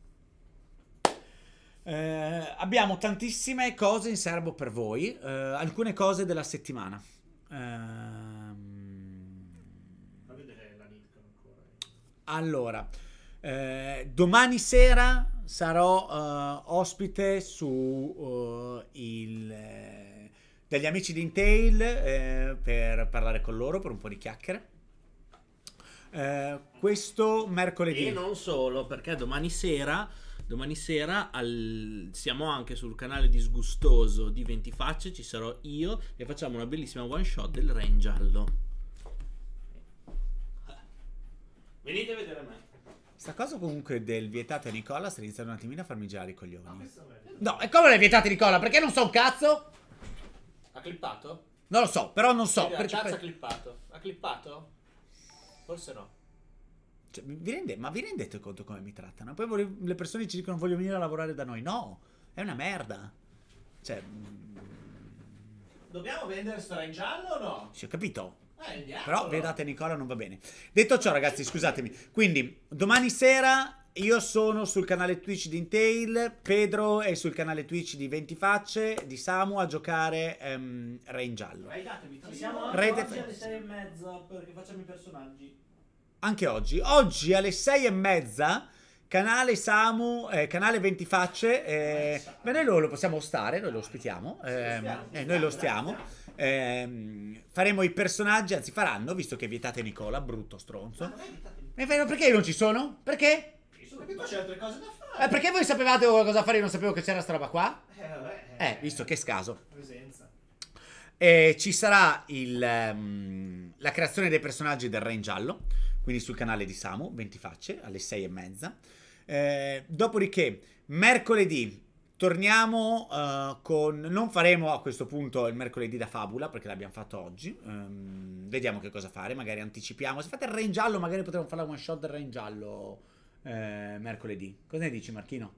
Eh, abbiamo tantissime cose in serbo per voi, eh, alcune cose della settimana. Ehm, vedere la ancora. Allora, eh, domani sera sarò eh, ospite su eh, il, eh, degli amici di Intail per parlare con loro per un po' di chiacchiere. questo mercoledì. E non solo, perché domani sera Domani sera al... siamo anche sul canale disgustoso di 20 facce, ci sarò io e facciamo una bellissima one shot del Re in giallo. Venite a vedere me. Sta cosa comunque del vietato di cola sta iniziando un attimino a farmi girare i coglioni. Ah, no, e come l'hai vietate di cola? Perché non so un cazzo? Ha clippato? Non lo so, però non so. Vedi, perché... Ha clippato. Ha clippato? Forse no. Cioè, vi rende, ma vi rendete conto come mi trattano? Poi vorrei, le persone ci dicono voglio venire a lavorare da noi. No, è una merda. Cioè... Mm. Dobbiamo vendere Stora in giallo o no? Sì, ho capito. Eh, Però vedate Nicola non va bene. Detto ciò ragazzi, scusatemi. Quindi, domani sera io sono sul canale Twitch di Intail, Pedro è sul canale Twitch di 20 Facce, di Samu a giocare um, ehm, Re in Giallo. Aiutatemi, ci siamo Re oggi alle 6 e mezzo perché facciamo i personaggi anche oggi. Oggi alle sei e mezza, canale Samu, eh, canale 20 facce. Eh, beh, noi lo, lo, possiamo ostare, noi lo ospitiamo, ehm, eh, noi lo stiamo. Ehm, faremo i personaggi, anzi faranno, visto che vietate Nicola, brutto stronzo. È eh, perché io non ci sono? Perché? c'è altre cose da fare. Eh, perché voi sapevate cosa fare? Io non sapevo che c'era sta roba qua. Eh, vabbè. Eh, eh visto che scaso. Presenza. Eh, ci sarà il, um, la creazione dei personaggi del Re in Giallo quindi sul canale di Samu, 20 facce, alle 6 e mezza. Eh, dopodiché, mercoledì torniamo uh, con... Non faremo a questo punto il mercoledì da fabula, perché l'abbiamo fatto oggi. Um, vediamo che cosa fare, magari anticipiamo. Se fate il re giallo, magari potremmo fare la one shot del re giallo eh, mercoledì. Cosa ne dici, Marchino?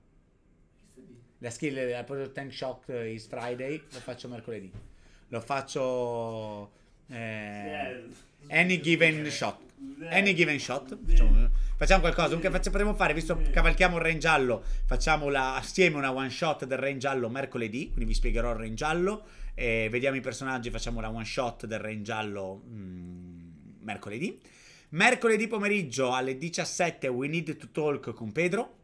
La skill, del Project Tank Shock is Friday, lo faccio mercoledì. Lo faccio... Eh, any given shot. Any given shot. Facciamo, facciamo qualcosa. Dunque, facciamo, potremmo fare, visto che cavalchiamo il rain giallo, facciamo la, assieme una one shot del rain giallo mercoledì. Quindi vi spiegherò il rain giallo. E vediamo i personaggi, facciamo la one shot del rain giallo mh, mm, mercoledì. Mercoledì pomeriggio alle 17 We Need to Talk con Pedro.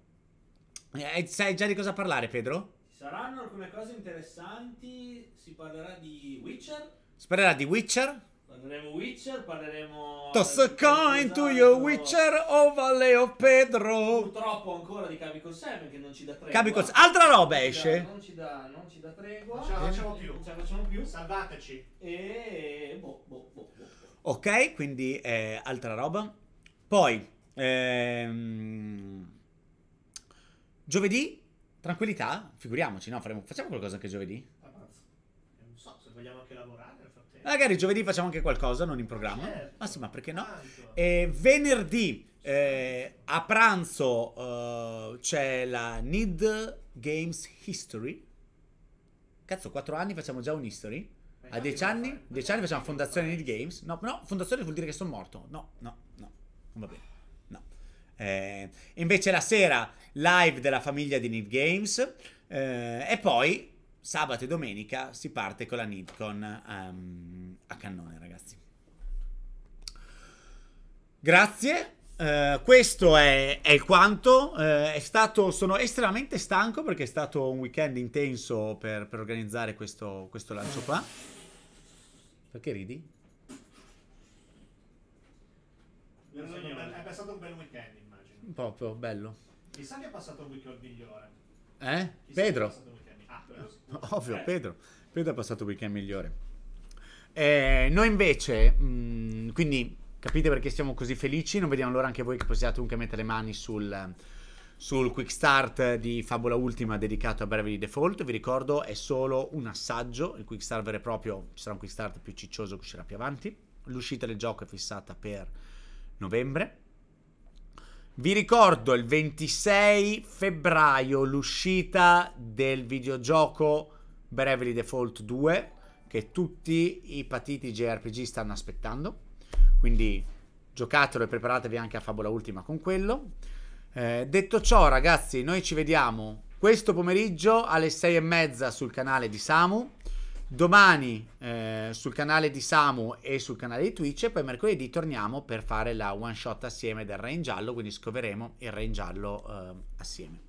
E eh, sai già di cosa parlare, Pedro? Ci saranno alcune cose interessanti. Si parlerà di Witcher. Si parlerà di Witcher parleremo Witcher, parleremo... Toss a coin to your Witcher o Valle o Pedro. Purtroppo ancora di Cavico 7 che non ci dà tregua. Cavico... Altra roba esce. Non ci dà, non ci dà tregua. Non ce la facciamo più. Non ce la facciamo più. Salvateci. E... boh, boh, boh. boh, boh. Ok, quindi eh, altra roba. Poi... Ehm... Giovedì, tranquillità, figuriamoci, no? Faremo... facciamo qualcosa anche giovedì? Magari giovedì facciamo anche qualcosa, non in programma. Ma certo. ah, sì, ma perché no? E venerdì eh, a pranzo eh, c'è la Need Games History. Cazzo, quattro anni facciamo già un history. A dieci anni, dieci anni facciamo Fondazione Need Games. No, no, Fondazione vuol dire che sono morto. No, no, no. Non va bene. No. Eh, invece la sera live della famiglia di Need Games. Eh, e poi sabato e domenica si parte con la Nidcon um, a cannone, ragazzi. Grazie. Uh, questo è, è, il quanto. Uh, è stato, sono estremamente stanco perché è stato un weekend intenso per, per organizzare questo, questo lancio qua. Perché ridi? È passato un bel weekend, immagino. Proprio bello. Chissà che è passato un weekend migliore. Eh? Chissà Pedro. Ovvio, Pedro. Pedro ha passato il weekend migliore. Eh, noi invece, mh, mm, quindi capite perché siamo così felici, non vediamo l'ora anche voi che possiate anche mettere le mani sul, sul quick start di Fabula Ultima dedicato a Brevi di Default. Vi ricordo, è solo un assaggio, il quick start vero e proprio, ci sarà un quick start più ciccioso che uscirà più avanti. L'uscita del gioco è fissata per novembre vi ricordo il 26 febbraio l'uscita del videogioco Bravely Default 2 che tutti i patiti JRPG stanno aspettando. Quindi giocatelo e preparatevi anche a Favola Ultima con quello. Eh, detto ciò, ragazzi, noi ci vediamo questo pomeriggio alle 6 e mezza sul canale di Samu domani eh, sul canale di Samu e sul canale di Twitch e poi mercoledì torniamo per fare la one shot assieme del Rain giallo, quindi scoveremo il Rain giallo eh, assieme.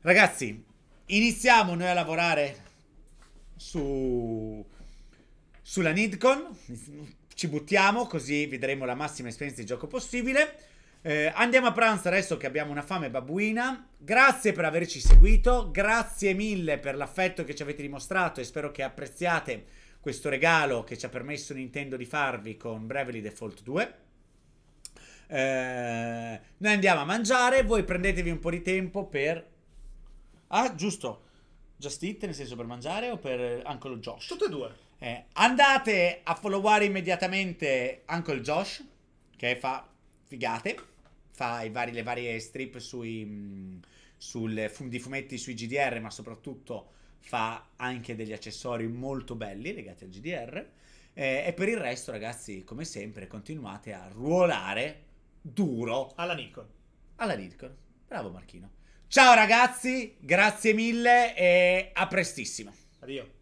Ragazzi, iniziamo noi a lavorare su sulla Nidcon, ci buttiamo così vedremo la massima esperienza di gioco possibile. Eh, andiamo a pranzo adesso che abbiamo una fame babbuina. Grazie per averci seguito, grazie mille per l'affetto che ci avete dimostrato e spero che apprezziate questo regalo che ci ha permesso Nintendo di farvi con Bravely Default 2. Eh, noi andiamo a mangiare, voi prendetevi un po' di tempo per... Ah, giusto. Just Eat, nel senso per mangiare o per Uncle Josh? Tutte e due. Eh, andate a followare immediatamente Uncle Josh, che fa figate. Fa vari, le varie strip sui, mh, mm, sul, di fumetti sui GDR, ma soprattutto fa anche degli accessori molto belli legati al GDR. Eh, e per il resto, ragazzi, come sempre, continuate a ruolare duro alla Nikon. Alla Nikon. Bravo Marchino. Ciao ragazzi, grazie mille e a prestissimo. Addio.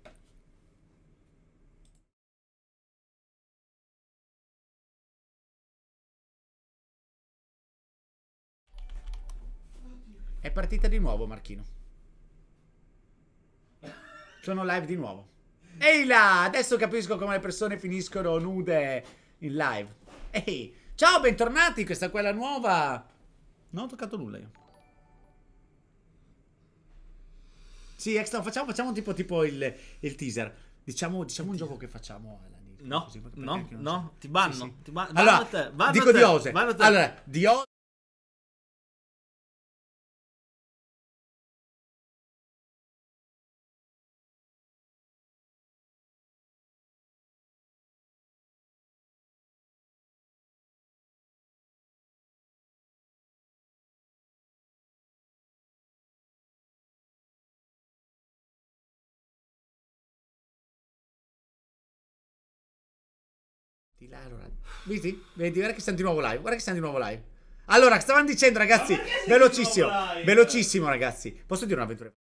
È partita di nuovo, Marchino. Sono live di nuovo. Ehi là, adesso capisco come le persone finiscono nude in live. Ehi, ciao, bentornati, questa è quella nuova. Non ho toccato nulla io. Sì, extra, facciamo, facciamo tipo, tipo il, il, teaser. Diciamo, diciamo un gioco che facciamo. Alan, no, così, no, no, ti banno. Sì, sì. Ti ban- allora, te, dico te, Ose. Allora, di Ose. Allora, vedi? Vedi, guarda che siamo di nuovo live. Guarda che siamo di nuovo live. Allora, stavano dicendo, ragazzi, velocissimo, velocissimo, ragazzi. Posso dire un'avventura?